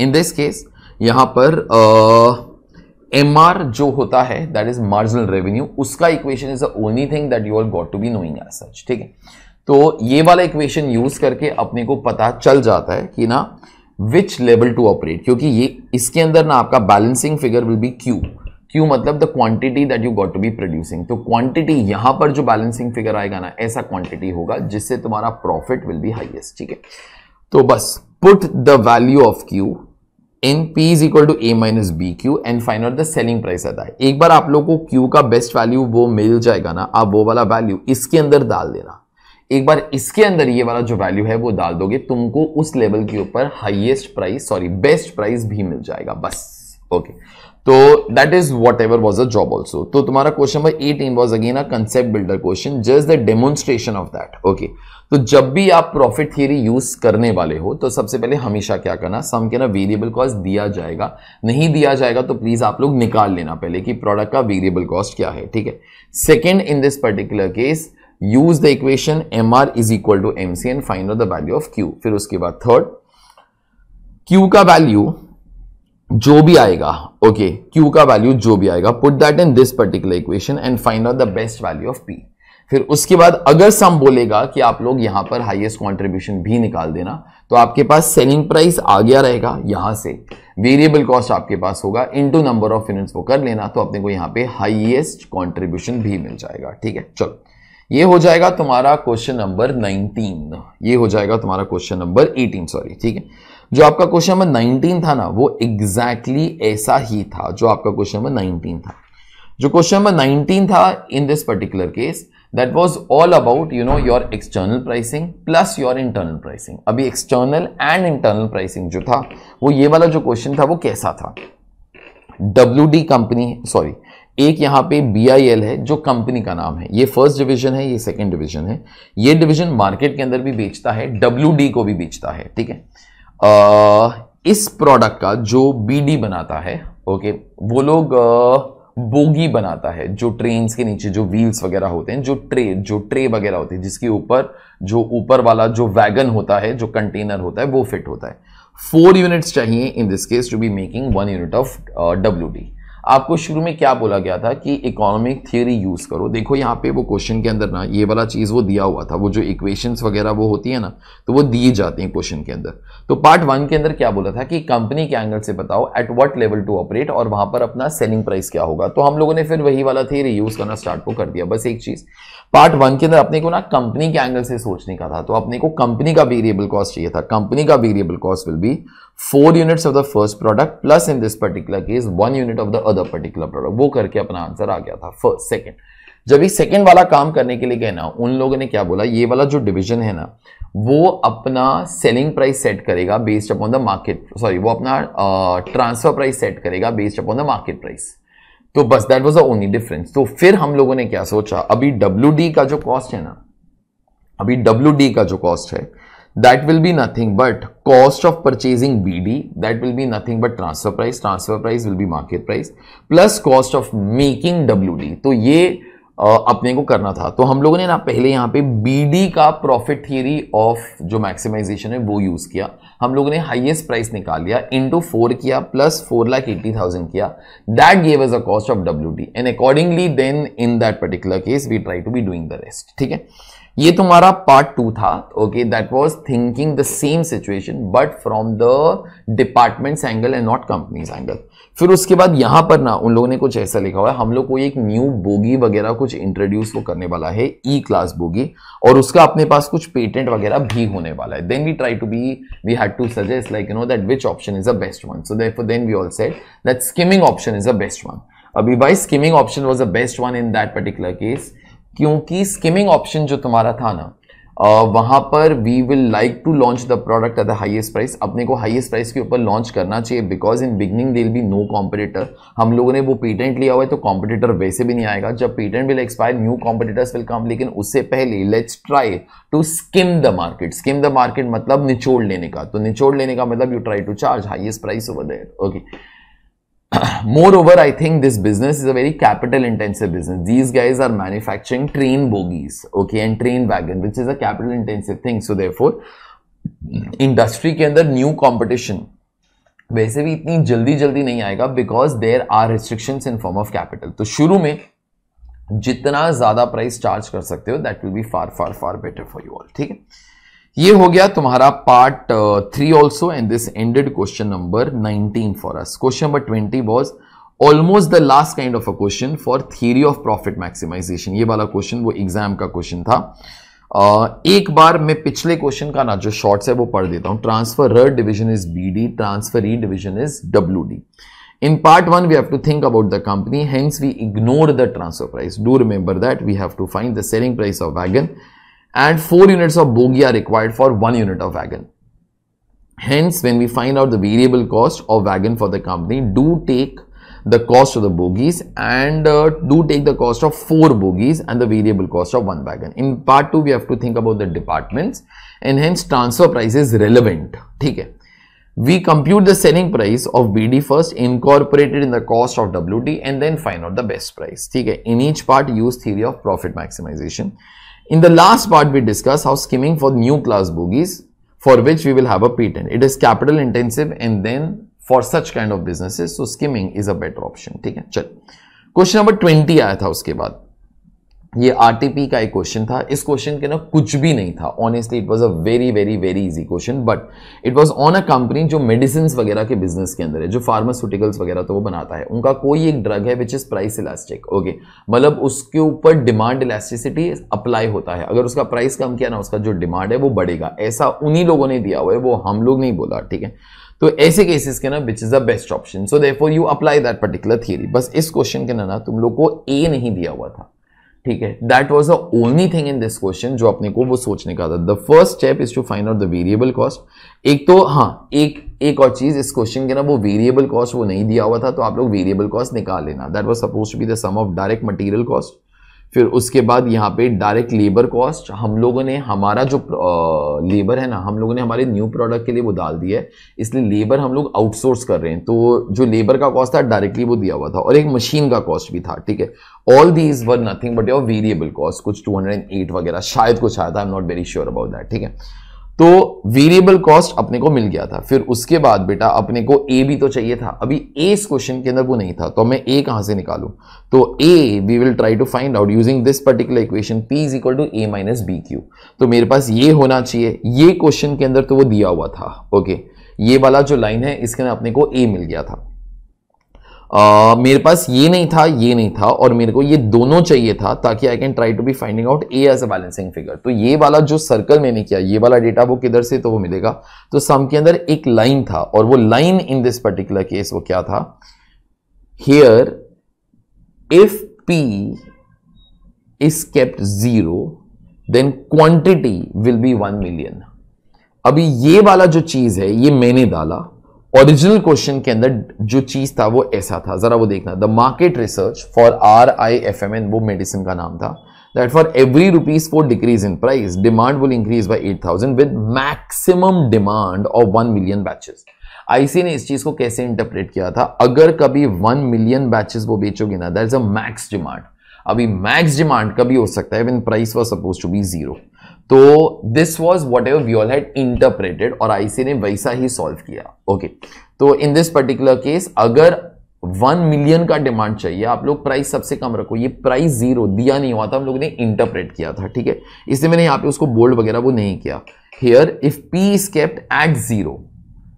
इन दिस केस यहां पर आ, uh, एम आर जो होता है दैट इज मार्जिनल रेवेन्यू उसका equation is the only thing that you are got to be knowing as such ठीक है तो ये वाला इक्वेशन यूज करके अपने को पता चल जाता है कि ना विच लेवल टू ऑपरेट क्योंकि ये इसके अंदर ना आपका balancing figure will be Q Q मतलब the quantity that you got to be producing तो क्वांटिटी यहां पर जो बैलेंसिंग फिगर आएगा ना ऐसा क्वांटिटी होगा जिससे तुम्हारा प्रॉफिट विल बी हाइएस्ट ठीक है तो बस put the value of Q and P is equal to A minus B Q and find out the selling price आता है एक बार आप लोग को क्यू का बेस्ट वैल्यू वो मिल जाएगा ना आप वो वाला वैल्यू इसके अंदर डाल देना एक बार इसके अंदर ये वाला जो वैल्यू है वो डाल दोगे तुमको उस लेवल के ऊपर highest price sorry best price भी मिल जाएगा बस ओके okay. तो that is what ever was a job also तो तुम्हारा question number eighteen was again a concept builder question just the demonstration of that okay तो जब भी आप प्रॉफिट थियरी यूज करने वाले हो तो सबसे पहले हमेशा क्या करना सम के ना वेरिएबल कॉस्ट दिया जाएगा नहीं दिया जाएगा तो प्लीज आप लोग निकाल लेना पहले कि प्रोडक्ट का वेरिएबल कॉस्ट क्या है ठीक है second in this particular case use the equation M R is equal to M C and find out the value of Q फिर उसके बाद थर्ड क्यू का वैल्यू जो भी आएगा ओके okay, Q का वैल्यू जो भी आएगा put that in this particular equation and find out the best value of P फिर उसके बाद अगर सम बोलेगा कि आप लोग यहां पर हाईएस्ट कंट्रीब्यूशन भी निकाल देना तो आपके पास सेलिंग प्राइस आ गया रहेगा यहां से वेरिएबल कॉस्ट आपके पास होगा इनटू नंबर ऑफ यूनिट्स को कर लेना तो अपने को यहां पे हाईएस्ट कंट्रीब्यूशन भी मिल जाएगा ठीक है चलो ये हो जाएगा तुम्हारा क्वेश्चन नंबर नाइनटीन ये हो जाएगा तुम्हारा क्वेश्चन नंबर एटीन सॉरी ठीक है जो आपका क्वेश्चन नंबर नाइनटीन था ना वो एग्जैक्टली exactly ऐसा ही था जो आपका क्वेश्चन नंबर नाइनटीन था जो क्वेश्चन नंबर नाइनटीन था in this particular case that was all about you know your external pricing plus your internal pricing अभी एक्सटर्नल एंड इंटरनल प्राइसिंग जो था वो ये वाला जो क्वेश्चन था वो कैसा था डब्ल्यू कंपनी सॉरी एक यहां पे बी है जो कंपनी का नाम है ये फर्स्ट डिवीजन है ये सेकंड डिवीजन है ये डिवीजन मार्केट के अंदर भी बेचता है डब्ल्यू को भी बेचता है ठीक है इस प्रोडक्ट का जो बीडी बनाता है ओके वो लोग बोगी बनाता है जो ट्रेन के नीचे जो व्हील्स वगैरह होते हैं जो ट्रे जो ट्रे वगैरह होते हैं जिसके ऊपर जो ऊपर वाला जो वैगन होता है जो कंटेनर होता है वो फिट होता है फोर यूनिट्स चाहिए in this case to be making one unit of W D आपको शुरू में क्या बोला गया था कि इकोनॉमिक थियोरी यूज़ करो देखो यहाँ पे वो क्वेश्चन के अंदर ना ये वाला चीज़ वो दिया हुआ था वो जो इक्वेशंस वगैरह वो होती है ना तो वो दिए जाते हैं क्वेश्चन के अंदर तो पार्ट वन के अंदर क्या बोला था कि कंपनी के एंगल से बताओ at what level to operate और वहां पर अपना सेलिंग प्राइस क्या होगा तो हम लोगों ने फिर वही वाला थियरी यूज़ करना स्टार्ट को कर दिया बस एक चीज़ पार्ट वन के अंदर अपने को ना कंपनी के एंगल से सोचने का था तो अपने को कंपनी का वेरिएबल कॉस्ट चाहिए था कंपनी का variable cost will be four units of the first product plus in this particular case one unit of the other particular product वो करके अपना आंसर आ गया था फर्स्ट सेकेंड जब ये सेकंड वाला काम करने के लिए गए ना उन लोगों ने क्या बोला ये वाला जो डिविजन है ना वो अपना सेलिंग प्राइस सेट करेगा based upon the market sorry वो अपना ट्रांसफर प्राइस सेट करेगा based upon the market price तो बस that was the only difference तो फिर हम लोगों ने क्या सोचा अभी डब्ल्यू का जो कॉस्ट है ना अभी डब्ल्यू का जो कॉस्ट है that will be nothing but cost of purchasing B D that will be nothing but transfer price transfer price will be market price plus cost of making W D तो ये अपने को करना था तो हम लोगों ने ना पहले यहाँ पे बी डी का प्रॉफिट थियरी ऑफ जो मैक्सिमाइजेशन है वो यूज़ किया हम लोगों ने हाइएस्ट प्राइस निकाल लिया इंटू फोर किया plus four lakh eighty thousand किया that gave as a cost of W D and accordingly then in that particular case we try to be doing the rest ठीक है ये तुम्हारा पार्ट टू था okay that was thinking the same situation but from the departments angle and not companies angle फिर उसके बाद यहां पर ना उन लोगों ने कुछ ऐसा लिखा हुआ है हम लोग को एक न्यू बोगी वगैरह कुछ इंट्रोड्यूस वो करने वाला है ई क्लास बोगी और उसका अपने पास कुछ पेटेंट वगैरह भी होने वाला है then we try to be we had to suggest like you know that which option is a best one so there then we all set that skimming option is a best one अभी भाई skimming option was a best one in that particular case क्योंकि skimming option जो तुम्हारा था ना Uh, पर we will like to launch the product at the highest price अपने को हाइएस्ट प्राइस के ऊपर लॉन्च करना चाहिए because in beginning there'll be no competitor हम लोगों ने वो पेटेंट लिया हुआ है तो कॉम्पिटेटर वैसे भी नहीं आएगा जब patent will expire new competitors will come लेकिन उससे पहले let's try to skim the market skim the market मतलब निचोड़ लेने का तो निचोड़ लेने का मतलब you try to charge highest price over there okay moreover I think this business is a very capital intensive business these guys are manufacturing train bogies okay and train wagon which is a capital intensive thing so there industry के अंदर new competition वैसे भी इतनी जल्दी जल्दी नहीं आएगा because there are restriction in form of capital तो शुरू में जितना ज्यादा प्राइस चार्ज कर सकते हो that will be far far far better for you all ठीक है ये हो गया तुम्हारा part three also and this ended question number 19 for us question number 20 was almost the last kind of a question for theory of profit maximization ये वाला question वो exam का क्वेश्चन था uh, एक बार मैं पिछले क्वेश्चन का ना जो शॉर्ट्स है वो पढ़ देता हूं transferor division is B D transferee division is W D in part one we have to think about the company hence we ignore the transfer price do remember that we have to find the selling price of wagon and 4 units of bogie are required for 1 unit of wagon. Hence, when we find out the variable cost of wagon for the company, do take the cost of the bogies and uh, do take the cost of 4 bogies and the variable cost of 1 wagon. In part 2, we have to think about the departments and hence transfer price is relevant. Okay. we compute the selling price of BD first incorporated in the cost of WT and then find out the best price. Okay? In each part use theory of profit maximization. In the last part we discuss how skimming for new class bogies for which we will have a patent. It is capital intensive and then for such kind of businesses so skimming is a better option. ठीक है चल question number 20 आया था उसके बाद ये RTP का एक क्वेश्चन था इस क्वेश्चन के ना कुछ भी नहीं था honestly it was a very very very easy question but it was on a company जो मेडिसिन वगैरह के बिजनेस के अंदर है जो फार्मास्यूटिकल्स वगैरह तो वो बनाता है उनका कोई एक ड्रग है which is price elastic okay मतलब उसके ऊपर डिमांड इलास्टिसिटी अप्लाई होता है अगर उसका प्राइस कम किया ना उसका जो डिमांड है वो बढ़ेगा ऐसा उन्हीं लोगों ने दिया हुआ है वो हम लोग नहीं बोला ठीक है तो ऐसे केसेस के ना which is the best option so there you apply that particular theory बस इस क्वेश्चन के ना ना तुम लोग को ए नहीं दिया हुआ था ठीक है that was the only thing in this question जो अपने को वो सोचने का था the first step is to find out the variable cost एक तो हाँ एक एक और चीज इस क्वेश्चन के ना वो वेरिएबल कॉस्ट वो नहीं दिया हुआ था तो आप लोग वेरिएबल कॉस्ट निकाल लेना that was suppose to be the sum of direct material cost फिर उसके बाद यहाँ पे डायरेक्ट लेबर कॉस्ट हम लोगों ने हमारा जो लेबर है ना हम लोगों ने हमारे न्यू प्रोडक्ट के लिए वो डाल दिया है इसलिए लेबर हम लोग आउटसोर्स कर रहे हैं तो जो लेबर का कॉस्ट था डायरेक्टली वो दिया हुआ था और एक मशीन का कॉस्ट भी था ठीक है all these were nothing but your variable cost कुछ टू वगैरह शायद कुछ आया था I am not very sure about that ठीक है तो वेरिएबल कॉस्ट अपने को मिल गया था फिर उसके बाद बेटा अपने को ए भी तो चाहिए था अभी ए इस क्वेश्चन के अंदर वो नहीं था तो मैं ए कहां से निकालू तो A we will try to find out using this particular equation P is equal to A minus B Q तो मेरे पास ये होना चाहिए ये क्वेश्चन के अंदर तो वो दिया हुआ था ओके ये वाला जो लाइन है इसके अंदर अपने को ए मिल गया था आ, मेरे पास ये नहीं था ये नहीं था और मेरे को ये दोनों चाहिए था ताकि I can try to be finding out A as a balancing figure तो ये वाला जो सर्कल मैंने किया ये वाला डेटा वो किधर से तो वो मिलेगा तो सम के अंदर एक लाइन था और वो line in this particular case वो क्या था here if P is kept zero then quantity will be one million अभी ये वाला जो चीज है ये मैंने डाला ओरिजिनल क्वेश्चन के अंदर जो चीज था वो ऐसा था जरा वो देखना the market research for R I F M N वो मेडिसिन का नाम था that for every rupees for decrease in price demand will increase by eight thousand with maximum demand of one million batches IC ने इस चीज को कैसे interpret किया था अगर कभी वन मिलियन बैचेस वो बेचोगे ना that is a max demand अभी मैक्स डिमांड कभी हो सकता है when price was suppose to be zero तो this was whatever we all had interpreted और आईसी ने वैसा ही सॉल्व किया ओके okay. तो इन दिस पर्टिकुलर केस अगर वन मिलियन का डिमांड चाहिए आप लोग प्राइस सबसे कम रखो ये प्राइस जीरो दिया नहीं हुआ था हम लोगों ने इंटरप्रेट किया था ठीक है इसलिए मैंने यहां पे उसको बोल्ड वगैरह वो नहीं किया here if P is kept at zero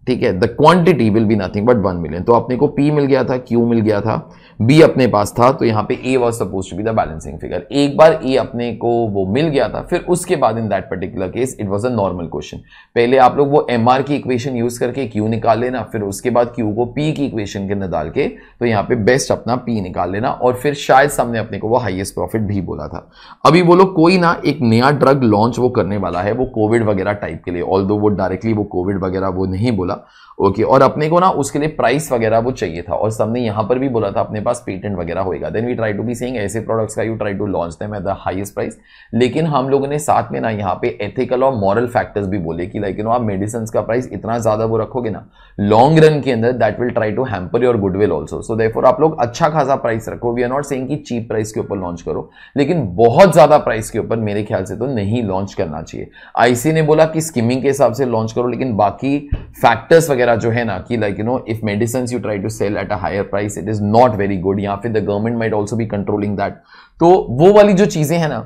ठीक है the quantity will be nothing but one million तो अपने को पी मिल गया था क्यू मिल गया था बी अपने पास था तो यहाँ पे A was suppose to be the balancing figure एक बार ए अपने को वो मिल गया था फिर उसके बाद in that particular case it was a normal question पहले आप लोग वो एम की इक्वेशन यूज करके क्यू निकाल लेना फिर उसके बाद क्यू को पी की इक्वेशन के अंदर डाल के तो यहाँ पे बेस्ट अपना पी निकाल लेना और फिर शायद सामने अपने को वो हाइएस्ट प्रॉफिट भी बोला था अभी बोलो कोई ना एक नया ड्रग लॉन्च वो करने वाला है वो कोविड वगैरह टाइप के लिए ऑल वो डायरेक्टली वो कोविड वगैरह वो नहीं बोला ओके और अपने को ना उसके लिए प्राइस वगैरह वो चाहिए था और सबने यहाँ पर भी बोला था अपने पास पेटेंट वगैरह होएगा then we try to be saying ऐसे प्रोडक्ट्स का you try to launch them at the highest price लेकिन हम लोगों ने साथ में ना यहाँ पे एथिकल और मॉरल फैक्टर्स भी बोले कि लाइक यू नो आप मेडिसिन का प्राइस इतना ज़्यादा वो रखोगे ना लॉन्ग रन के अंदर that will try to hamper your goodwill also so therefore आप लोग अच्छा खासा प्राइस रखो वी आर नॉट सेइंग कि चीप प्राइस के ऊपर लॉन्च करो लेकिन बहुत ज़्यादा प्राइस के ऊपर मेरे ख्याल से तो नहीं लॉन्च करना चाहिए आईसी ने बोला कि स्कीमिंग के हिसाब से लॉन्च करो लेकिन बाकी फैक्टर्स वगैरह वगैरह जो है ना कि like you know if medicine you try to sell at a higher price it is not very good या फिर द गवर्नमेंट माइट ऑल्सो भी कंट्रोलिंग दैट तो वो वाली जो चीजें हैं ना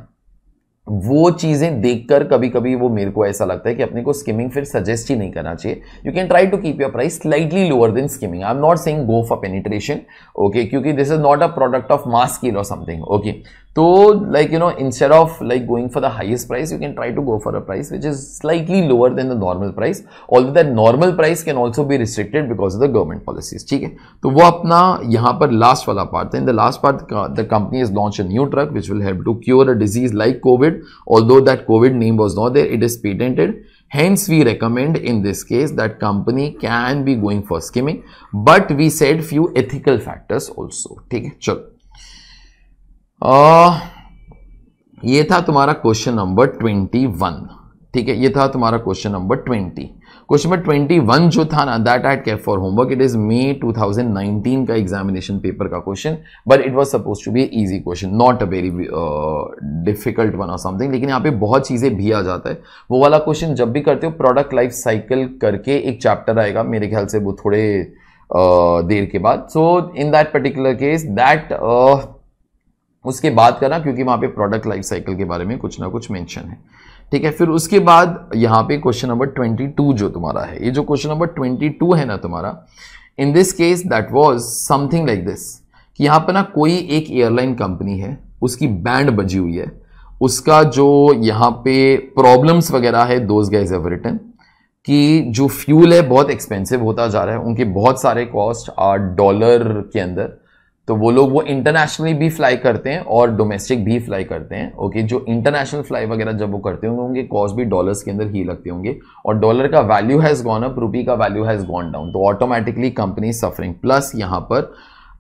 वो चीज़ें देखकर कभी कभी वो मेरे को ऐसा लगता है कि अपने को स्किमिंग फिर सजेस्ट ही नहीं करना चाहिए you can try to keep your price slightly lower than skimming I am not saying go for penetration okay क्योंकि this is not a product of mass scale और something okay So like you know instead of like going for the highest price you can try to go for a price which is slightly lower than the normal price although that normal price can also be restricted because of the government policies ठीक है तो वो अपना last वाला part है in the last part the company has launched a new drug which will help to cure a disease like COVID although that COVID name was not there it is patented Hence, we recommend in this case that company can be going for skimming, but we said few ethical factors also. ठीक है, चलो. आ, ये था तुम्हारा question number twenty one ठीक है ये था तुम्हारा question number twenty question number twenty one जो था ना that I care for homework it is May two thousand nineteen का एग्जामिनेशन पेपर का question but it was suppose to be easy question not a very difficult one और something लेकिन यहाँ पे बहुत चीज़ें भी आ जाता है वो वाला क्वेश्चन जब भी करते हो प्रोडक्ट लाइफ साइकिल करके एक चैप्टर आएगा मेरे ख्याल से वो थोड़े uh, देर के बाद so in that particular case that उसके बाद करना क्योंकि वहाँ पे प्रोडक्ट लाइफ साइकिल के बारे में कुछ ना कुछ मेंशन है ठीक है फिर उसके बाद यहाँ पे क्वेश्चन नंबर 22 जो तुम्हारा है ये जो क्वेश्चन नंबर 22 है ना तुम्हारा in this case that was something like this कि यहाँ पर ना कोई एक एयरलाइन कंपनी है उसकी बैंड बजी हुई है उसका जो यहाँ पे प्रॉब्लम्स वगैरह है दोज गाइज एव रिटर्न कि जो फ्यूल है बहुत एक्सपेंसिव होता जा रहा है उनके बहुत सारे कॉस्ट आर डॉलर के अंदर तो वो लोग वो इंटरनेशनली भी फ्लाई करते हैं और डोमेस्टिक भी फ्लाई करते हैं ओके जो इंटरनेशनल फ्लाई वगैरह जब वो करते होंगे उनके कॉस्ट भी डॉलर्स के अंदर ही लगते होंगे और डॉलर का value has gone up rupee का वैल्यू हैज़ गॉन डाउन तो ऑटोमेटिकली कंपनी सफरिंग प्लस यहाँ पर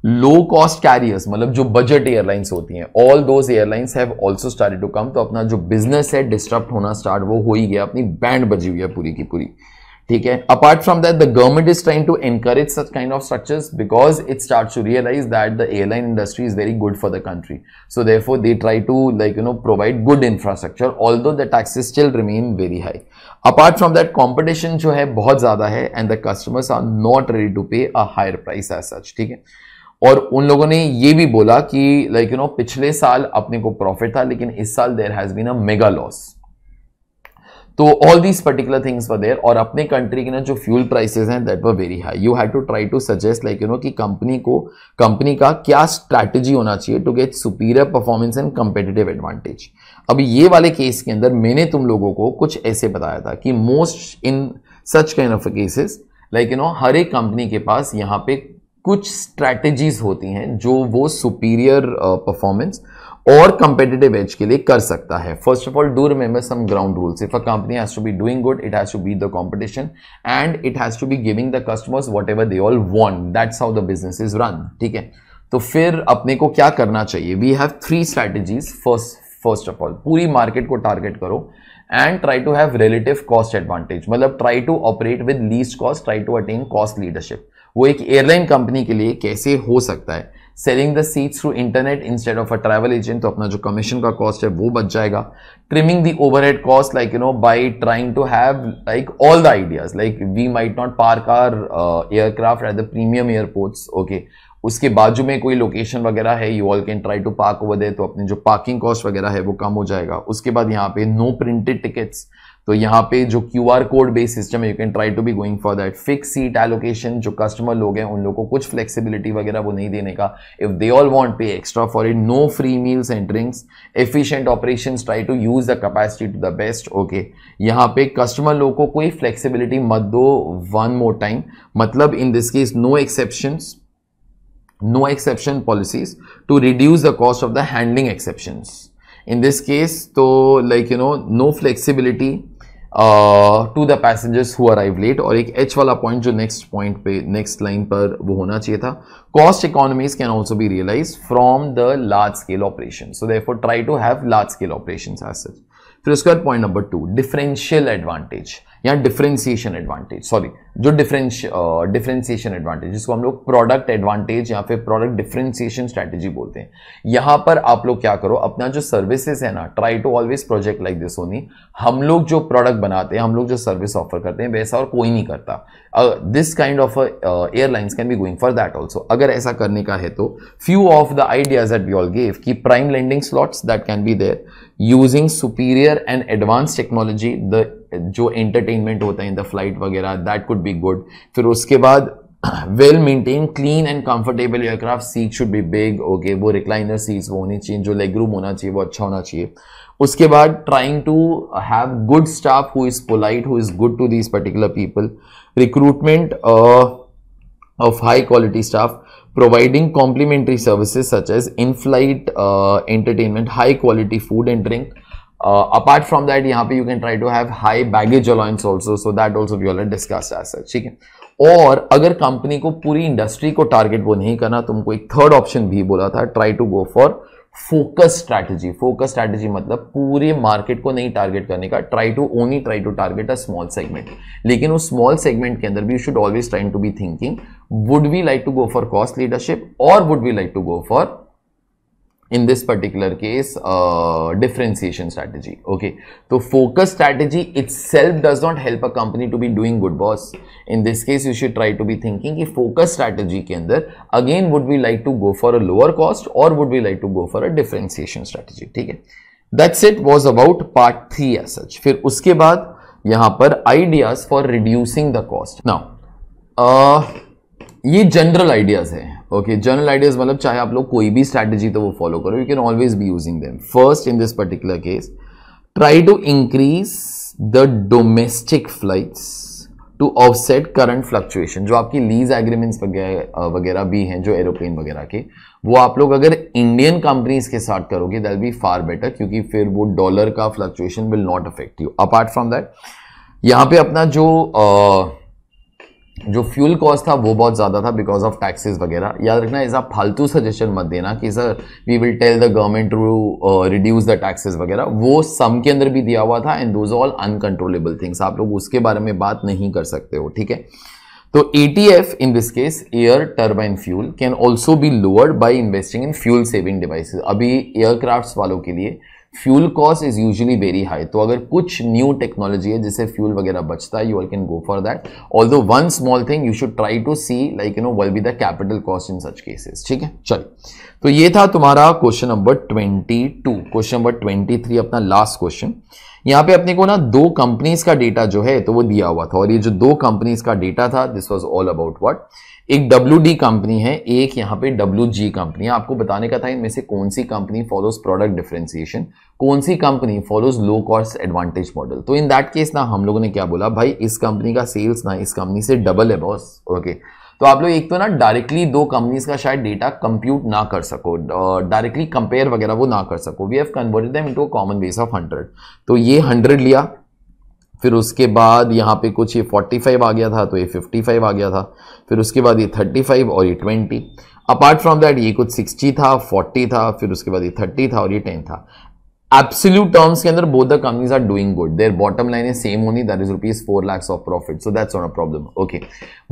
लो कॉस्ट कैरियर्स मतलब जो बजट एयरलाइंस होती हैं all those airlines have also started to come तो अपना जो बिजनेस है डिस्टर्ब होना स्टार्ट वो हो ही गया अपनी बैंड बजी हुई है पूरी की पूरी ठीक है apart from that the government is trying to encourage such kind of structures because it start to realize that the airline industry is very good for the country so for they try to like you know provide good infrastructure although the taxes still remain very high apart from that competition जो है बहुत ज़्यादा है and the customers are not ready to pay a higher price as such ठीक है और उन लोगों ने ये भी बोला कि लाइक यू नो पिछले साल अपने को प्रॉफिट था लेकिन इस साल there has been a mega loss तो all these particular things were there और अपने कंट्री के ना जो फ्यूल प्राइसेस हैं that were very high you have to try to suggest like you know कि कंपनी को कंपनी का क्या स्ट्रैटेजी होना चाहिए to get superior performance and competitive advantage अब ये वाले केस के अंदर मैंने तुम लोगों को कुछ ऐसे बताया था कि most in such kind of cases like you know हर एक कंपनी के पास यहाँ पे कुछ स्ट्रैटेजीज होती हैं जो वो सुपीरियर परफॉर्मेंस uh, और कंपेटेटिव एज के लिए कर सकता है first of all do remember some ground rules if a company has to be doing good it has to be the competition and it has to be giving the customers whatever they all want that's how the business is run ठीक है तो फिर अपने को क्या करना चाहिए we have three strategies first first of all पूरी मार्केट को टारगेट करो and try to have relative cost advantage मतलब try to operate with least cost try to attain cost leadership वो एक एयरलाइन कंपनी के लिए कैसे हो सकता है selling the seat through internet instead of a travel agent तो अपना जो कमीशन का कॉस्ट है वो बच जाएगा trimming the head cost like you know by trying to have like all the ideas like we might not park our aircraft at the premium airports okay उसके बाजू में कोई लोकेशन वगैरह है you all can try to park over there तो अपने जो parking cost वगैरह है वो कम हो जाएगा उसके बाद यहाँ पे नो प्रिंटेड टिकट्स तो यहाँ पे जो Q R code based system है you can try to be going for that fix seat allocation जो कस्टमर लोग हैं उन लोगों को कुछ फ्लेक्सिबिलिटी वगैरह वो नहीं देने का if they all want pay extra for it no free meals and drinks efficient operation try to use the capacity to the best okay यहाँ पे कस्टमर लोगों को कोई फ्लेक्सिबिलिटी मत दो वन मोर टाइम मतलब in this case no exception no exception policies to reduce the cost of the handling exception in this case तो like you know no flexibility to the passengers who arrive late और एक H वाला point जो next point पे next line पर वो होना चाहिए था cost economies can also be realise from the large scale operation so they try to have large scale operation as such फिर उसके बाद point number two differential advantage या डिफरेंशिएशन एडवांटेज सॉरी जो डिफरेंश डिफरेंशिएशन एडवांटेज जिसको हम लोग product advantage या फिर प्रोडक्ट डिफरेंशिएशन स्ट्रैटेजी बोलते हैं यहां पर आप लोग क्या करो अपना जो सर्विसेज है ना try to always project like this होनी हम लोग जो प्रोडक्ट बनाते हैं हम लोग जो सर्विस ऑफर करते हैं वैसा और कोई नहीं करता this kind of airlines can be going for that also अगर ऐसा करने का है तो few of the ideas at we all gave की prime landing slots that can be there using superior and advance technology the जो entertainment होता है इन द फ्लाइट वगैरह दैट कुड बी गुड फिर उसके बाद well maintain clean and comfortable aircraft seat should be big okay वो recliner seats वो होनी चाहिए जो लेग रूम होना चाहिए वो अच्छा होना चाहिए उसके बाद trying to have good staff who is polite who is good to these particular people recruitment of high quality staff providing complimentary services such as in-flight uh, entertainment, high quality food and drink. Uh, apart from that, यहाँ पे you can try to have high baggage allowance also, so that also we already discussed as such, ठीक है? और अगर company को पूरी industry को target वो नहीं करना, तुमको एक थर्ड ऑप्शन भी बोला था, try to go for focus strategy focus strategy मतलब पूरे मार्केट को नहीं टारगेट करने का try to only try to target a small segment लेकिन उस स्मॉल सेगमेंट के अंदर भी you should always trying to be thinking would we like to go for cost leadership और would we like to go for in this particular case uh, differentiation strategy okay so focus strategy itself does not help a company to be doing good boss in this case you should try to be thinking ki focus strategy ke andar again would we like to go for a lower cost or would we like to go for a differentiation strategy theek hai that's it was about part 3 as such fir uske baad yahan par ideas for reducing the cost now uh, ये general ideas हैं okay general ideas मतलब चाहे आप लोग कोई भी strategy तो वो फॉलो करो you can always be using them first in this particular case try to increase the domestic flights to offset current fluctuation जो आपकी लीज एग्रीमेंट्स वगैरह भी हैं जो एरोप्लेन वगैरह के वो आप लोग अगर इंडियन कंपनीज के साथ करोगे दैट बी फार बेटर क्योंकि फिर वो डॉलर का fluctuation will not affect you apart from that यहाँ पे अपना जो uh, जो फ्यूल कॉस्ट था वो बहुत ज़्यादा था बिकॉज ऑफ टैक्सेस वगैरह याद रखना आप फालतू सजेशन मत देना कि sir we will tell the government to reduce the taxes वगैरह वो सम के अंदर भी दिया हुआ था and those all uncontrollable things आप लोग उसके बारे में बात नहीं कर सकते हो ठीक है तो ATF in this case air turbine fuel can also be lowered by investing in fuel saving device अभी एयरक्राफ्ट वालों के लिए fuel cost is usually very high तो अगर कुछ न्यू टेक्नोलॉजी है जिससे फ्यूल वगैरह बचता है you all can go for that although one small thing you should try to see like you know will be the capital cost in such cases ठीक है चलिए तो ये था तुम्हारा question number twenty two question number twenty three अपना last question यहाँ पे अपने को ना दो कंपनीज का डेटा जो है तो वो दिया हुआ था और ये जो दो कंपनीज का डेटा था this was all about what एक डब्ल्यू डी कंपनी है एक यहां पे डब्ल्यू जी कंपनी है आपको बताने का था इनमें से कौन सी कंपनी फॉलोज प्रोडक्ट डिफ्रेंसिएशन कौन सी company follows low cost advantage model तो इन दैट केस ना हम लोगों ने क्या बोला भाई इस कंपनी का सेल्स ना इस कंपनी से डबल है बॉस ओके okay. तो आप लोग एक तो ना डायरेक्टली दो कंपनीज का शायद डेटा कंप्यूट ना कर सको डायरेक्टली कंपेयर वगैरह वो ना कर सको we have converted them into common base of hundred तो ये हंड्रेड लिया फिर उसके बाद यहाँ पे कुछ ये 45 आ गया था तो ये 55 आ गया था फिर उसके बाद ये 35 और ये 20 अपार्ट फ्रॉम दैट ये कुछ 60 था 40 था फिर उसके बाद ये 30 था और ये 10 था एब्सोल्यूट टर्म्स के अंदर both the companies are doing good their bottom line is same only that is rupees four lakhs of profit so that's not a problem okay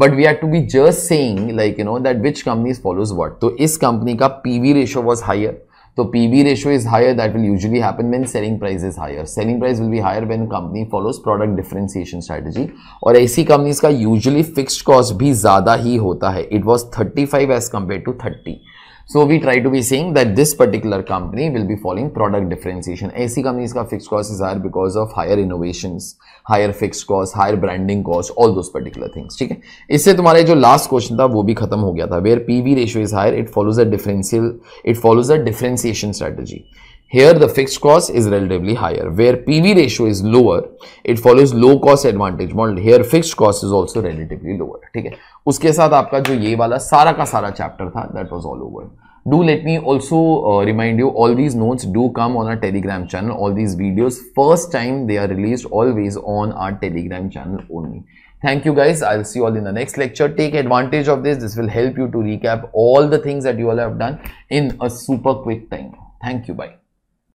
but we have to be just saying like you know that which companies follows what तो इस company का PV ratio was higher तो P B ratio is higher that will usually happen when selling price is higher selling price will भी higher when company follows product differentiation strategy और ऐसी companies का usually fixed cost भी ज्यादा ही होता है it was thirty five as compare to thirty so we try to be saying that this particular company will be following product differentiation ऐसी companies का fix cost is higher because of higher innovation higher fix cost higher branding cost all those particular things ठीक है इससे तुम्हारे जो last question था वो भी खत्म हो गया था where P V ratio is higher it follows a differential it follows a differentiation strategy here the fix cost is relatively higher where P V ratio is lower it follows low cost advantage model here fix cost is also relatively lower ठीक है उसके साथ आपका जो ये वाला सारा का सारा चैप्टर था that was all over do let me also remind you all these notes do come on our Telegram channel all these videos first time they are release always on our Telegram channel only thank you guys I see all in the next lecture take advantage of this this will help you to recap all the things that you have done in a super quick time thank you by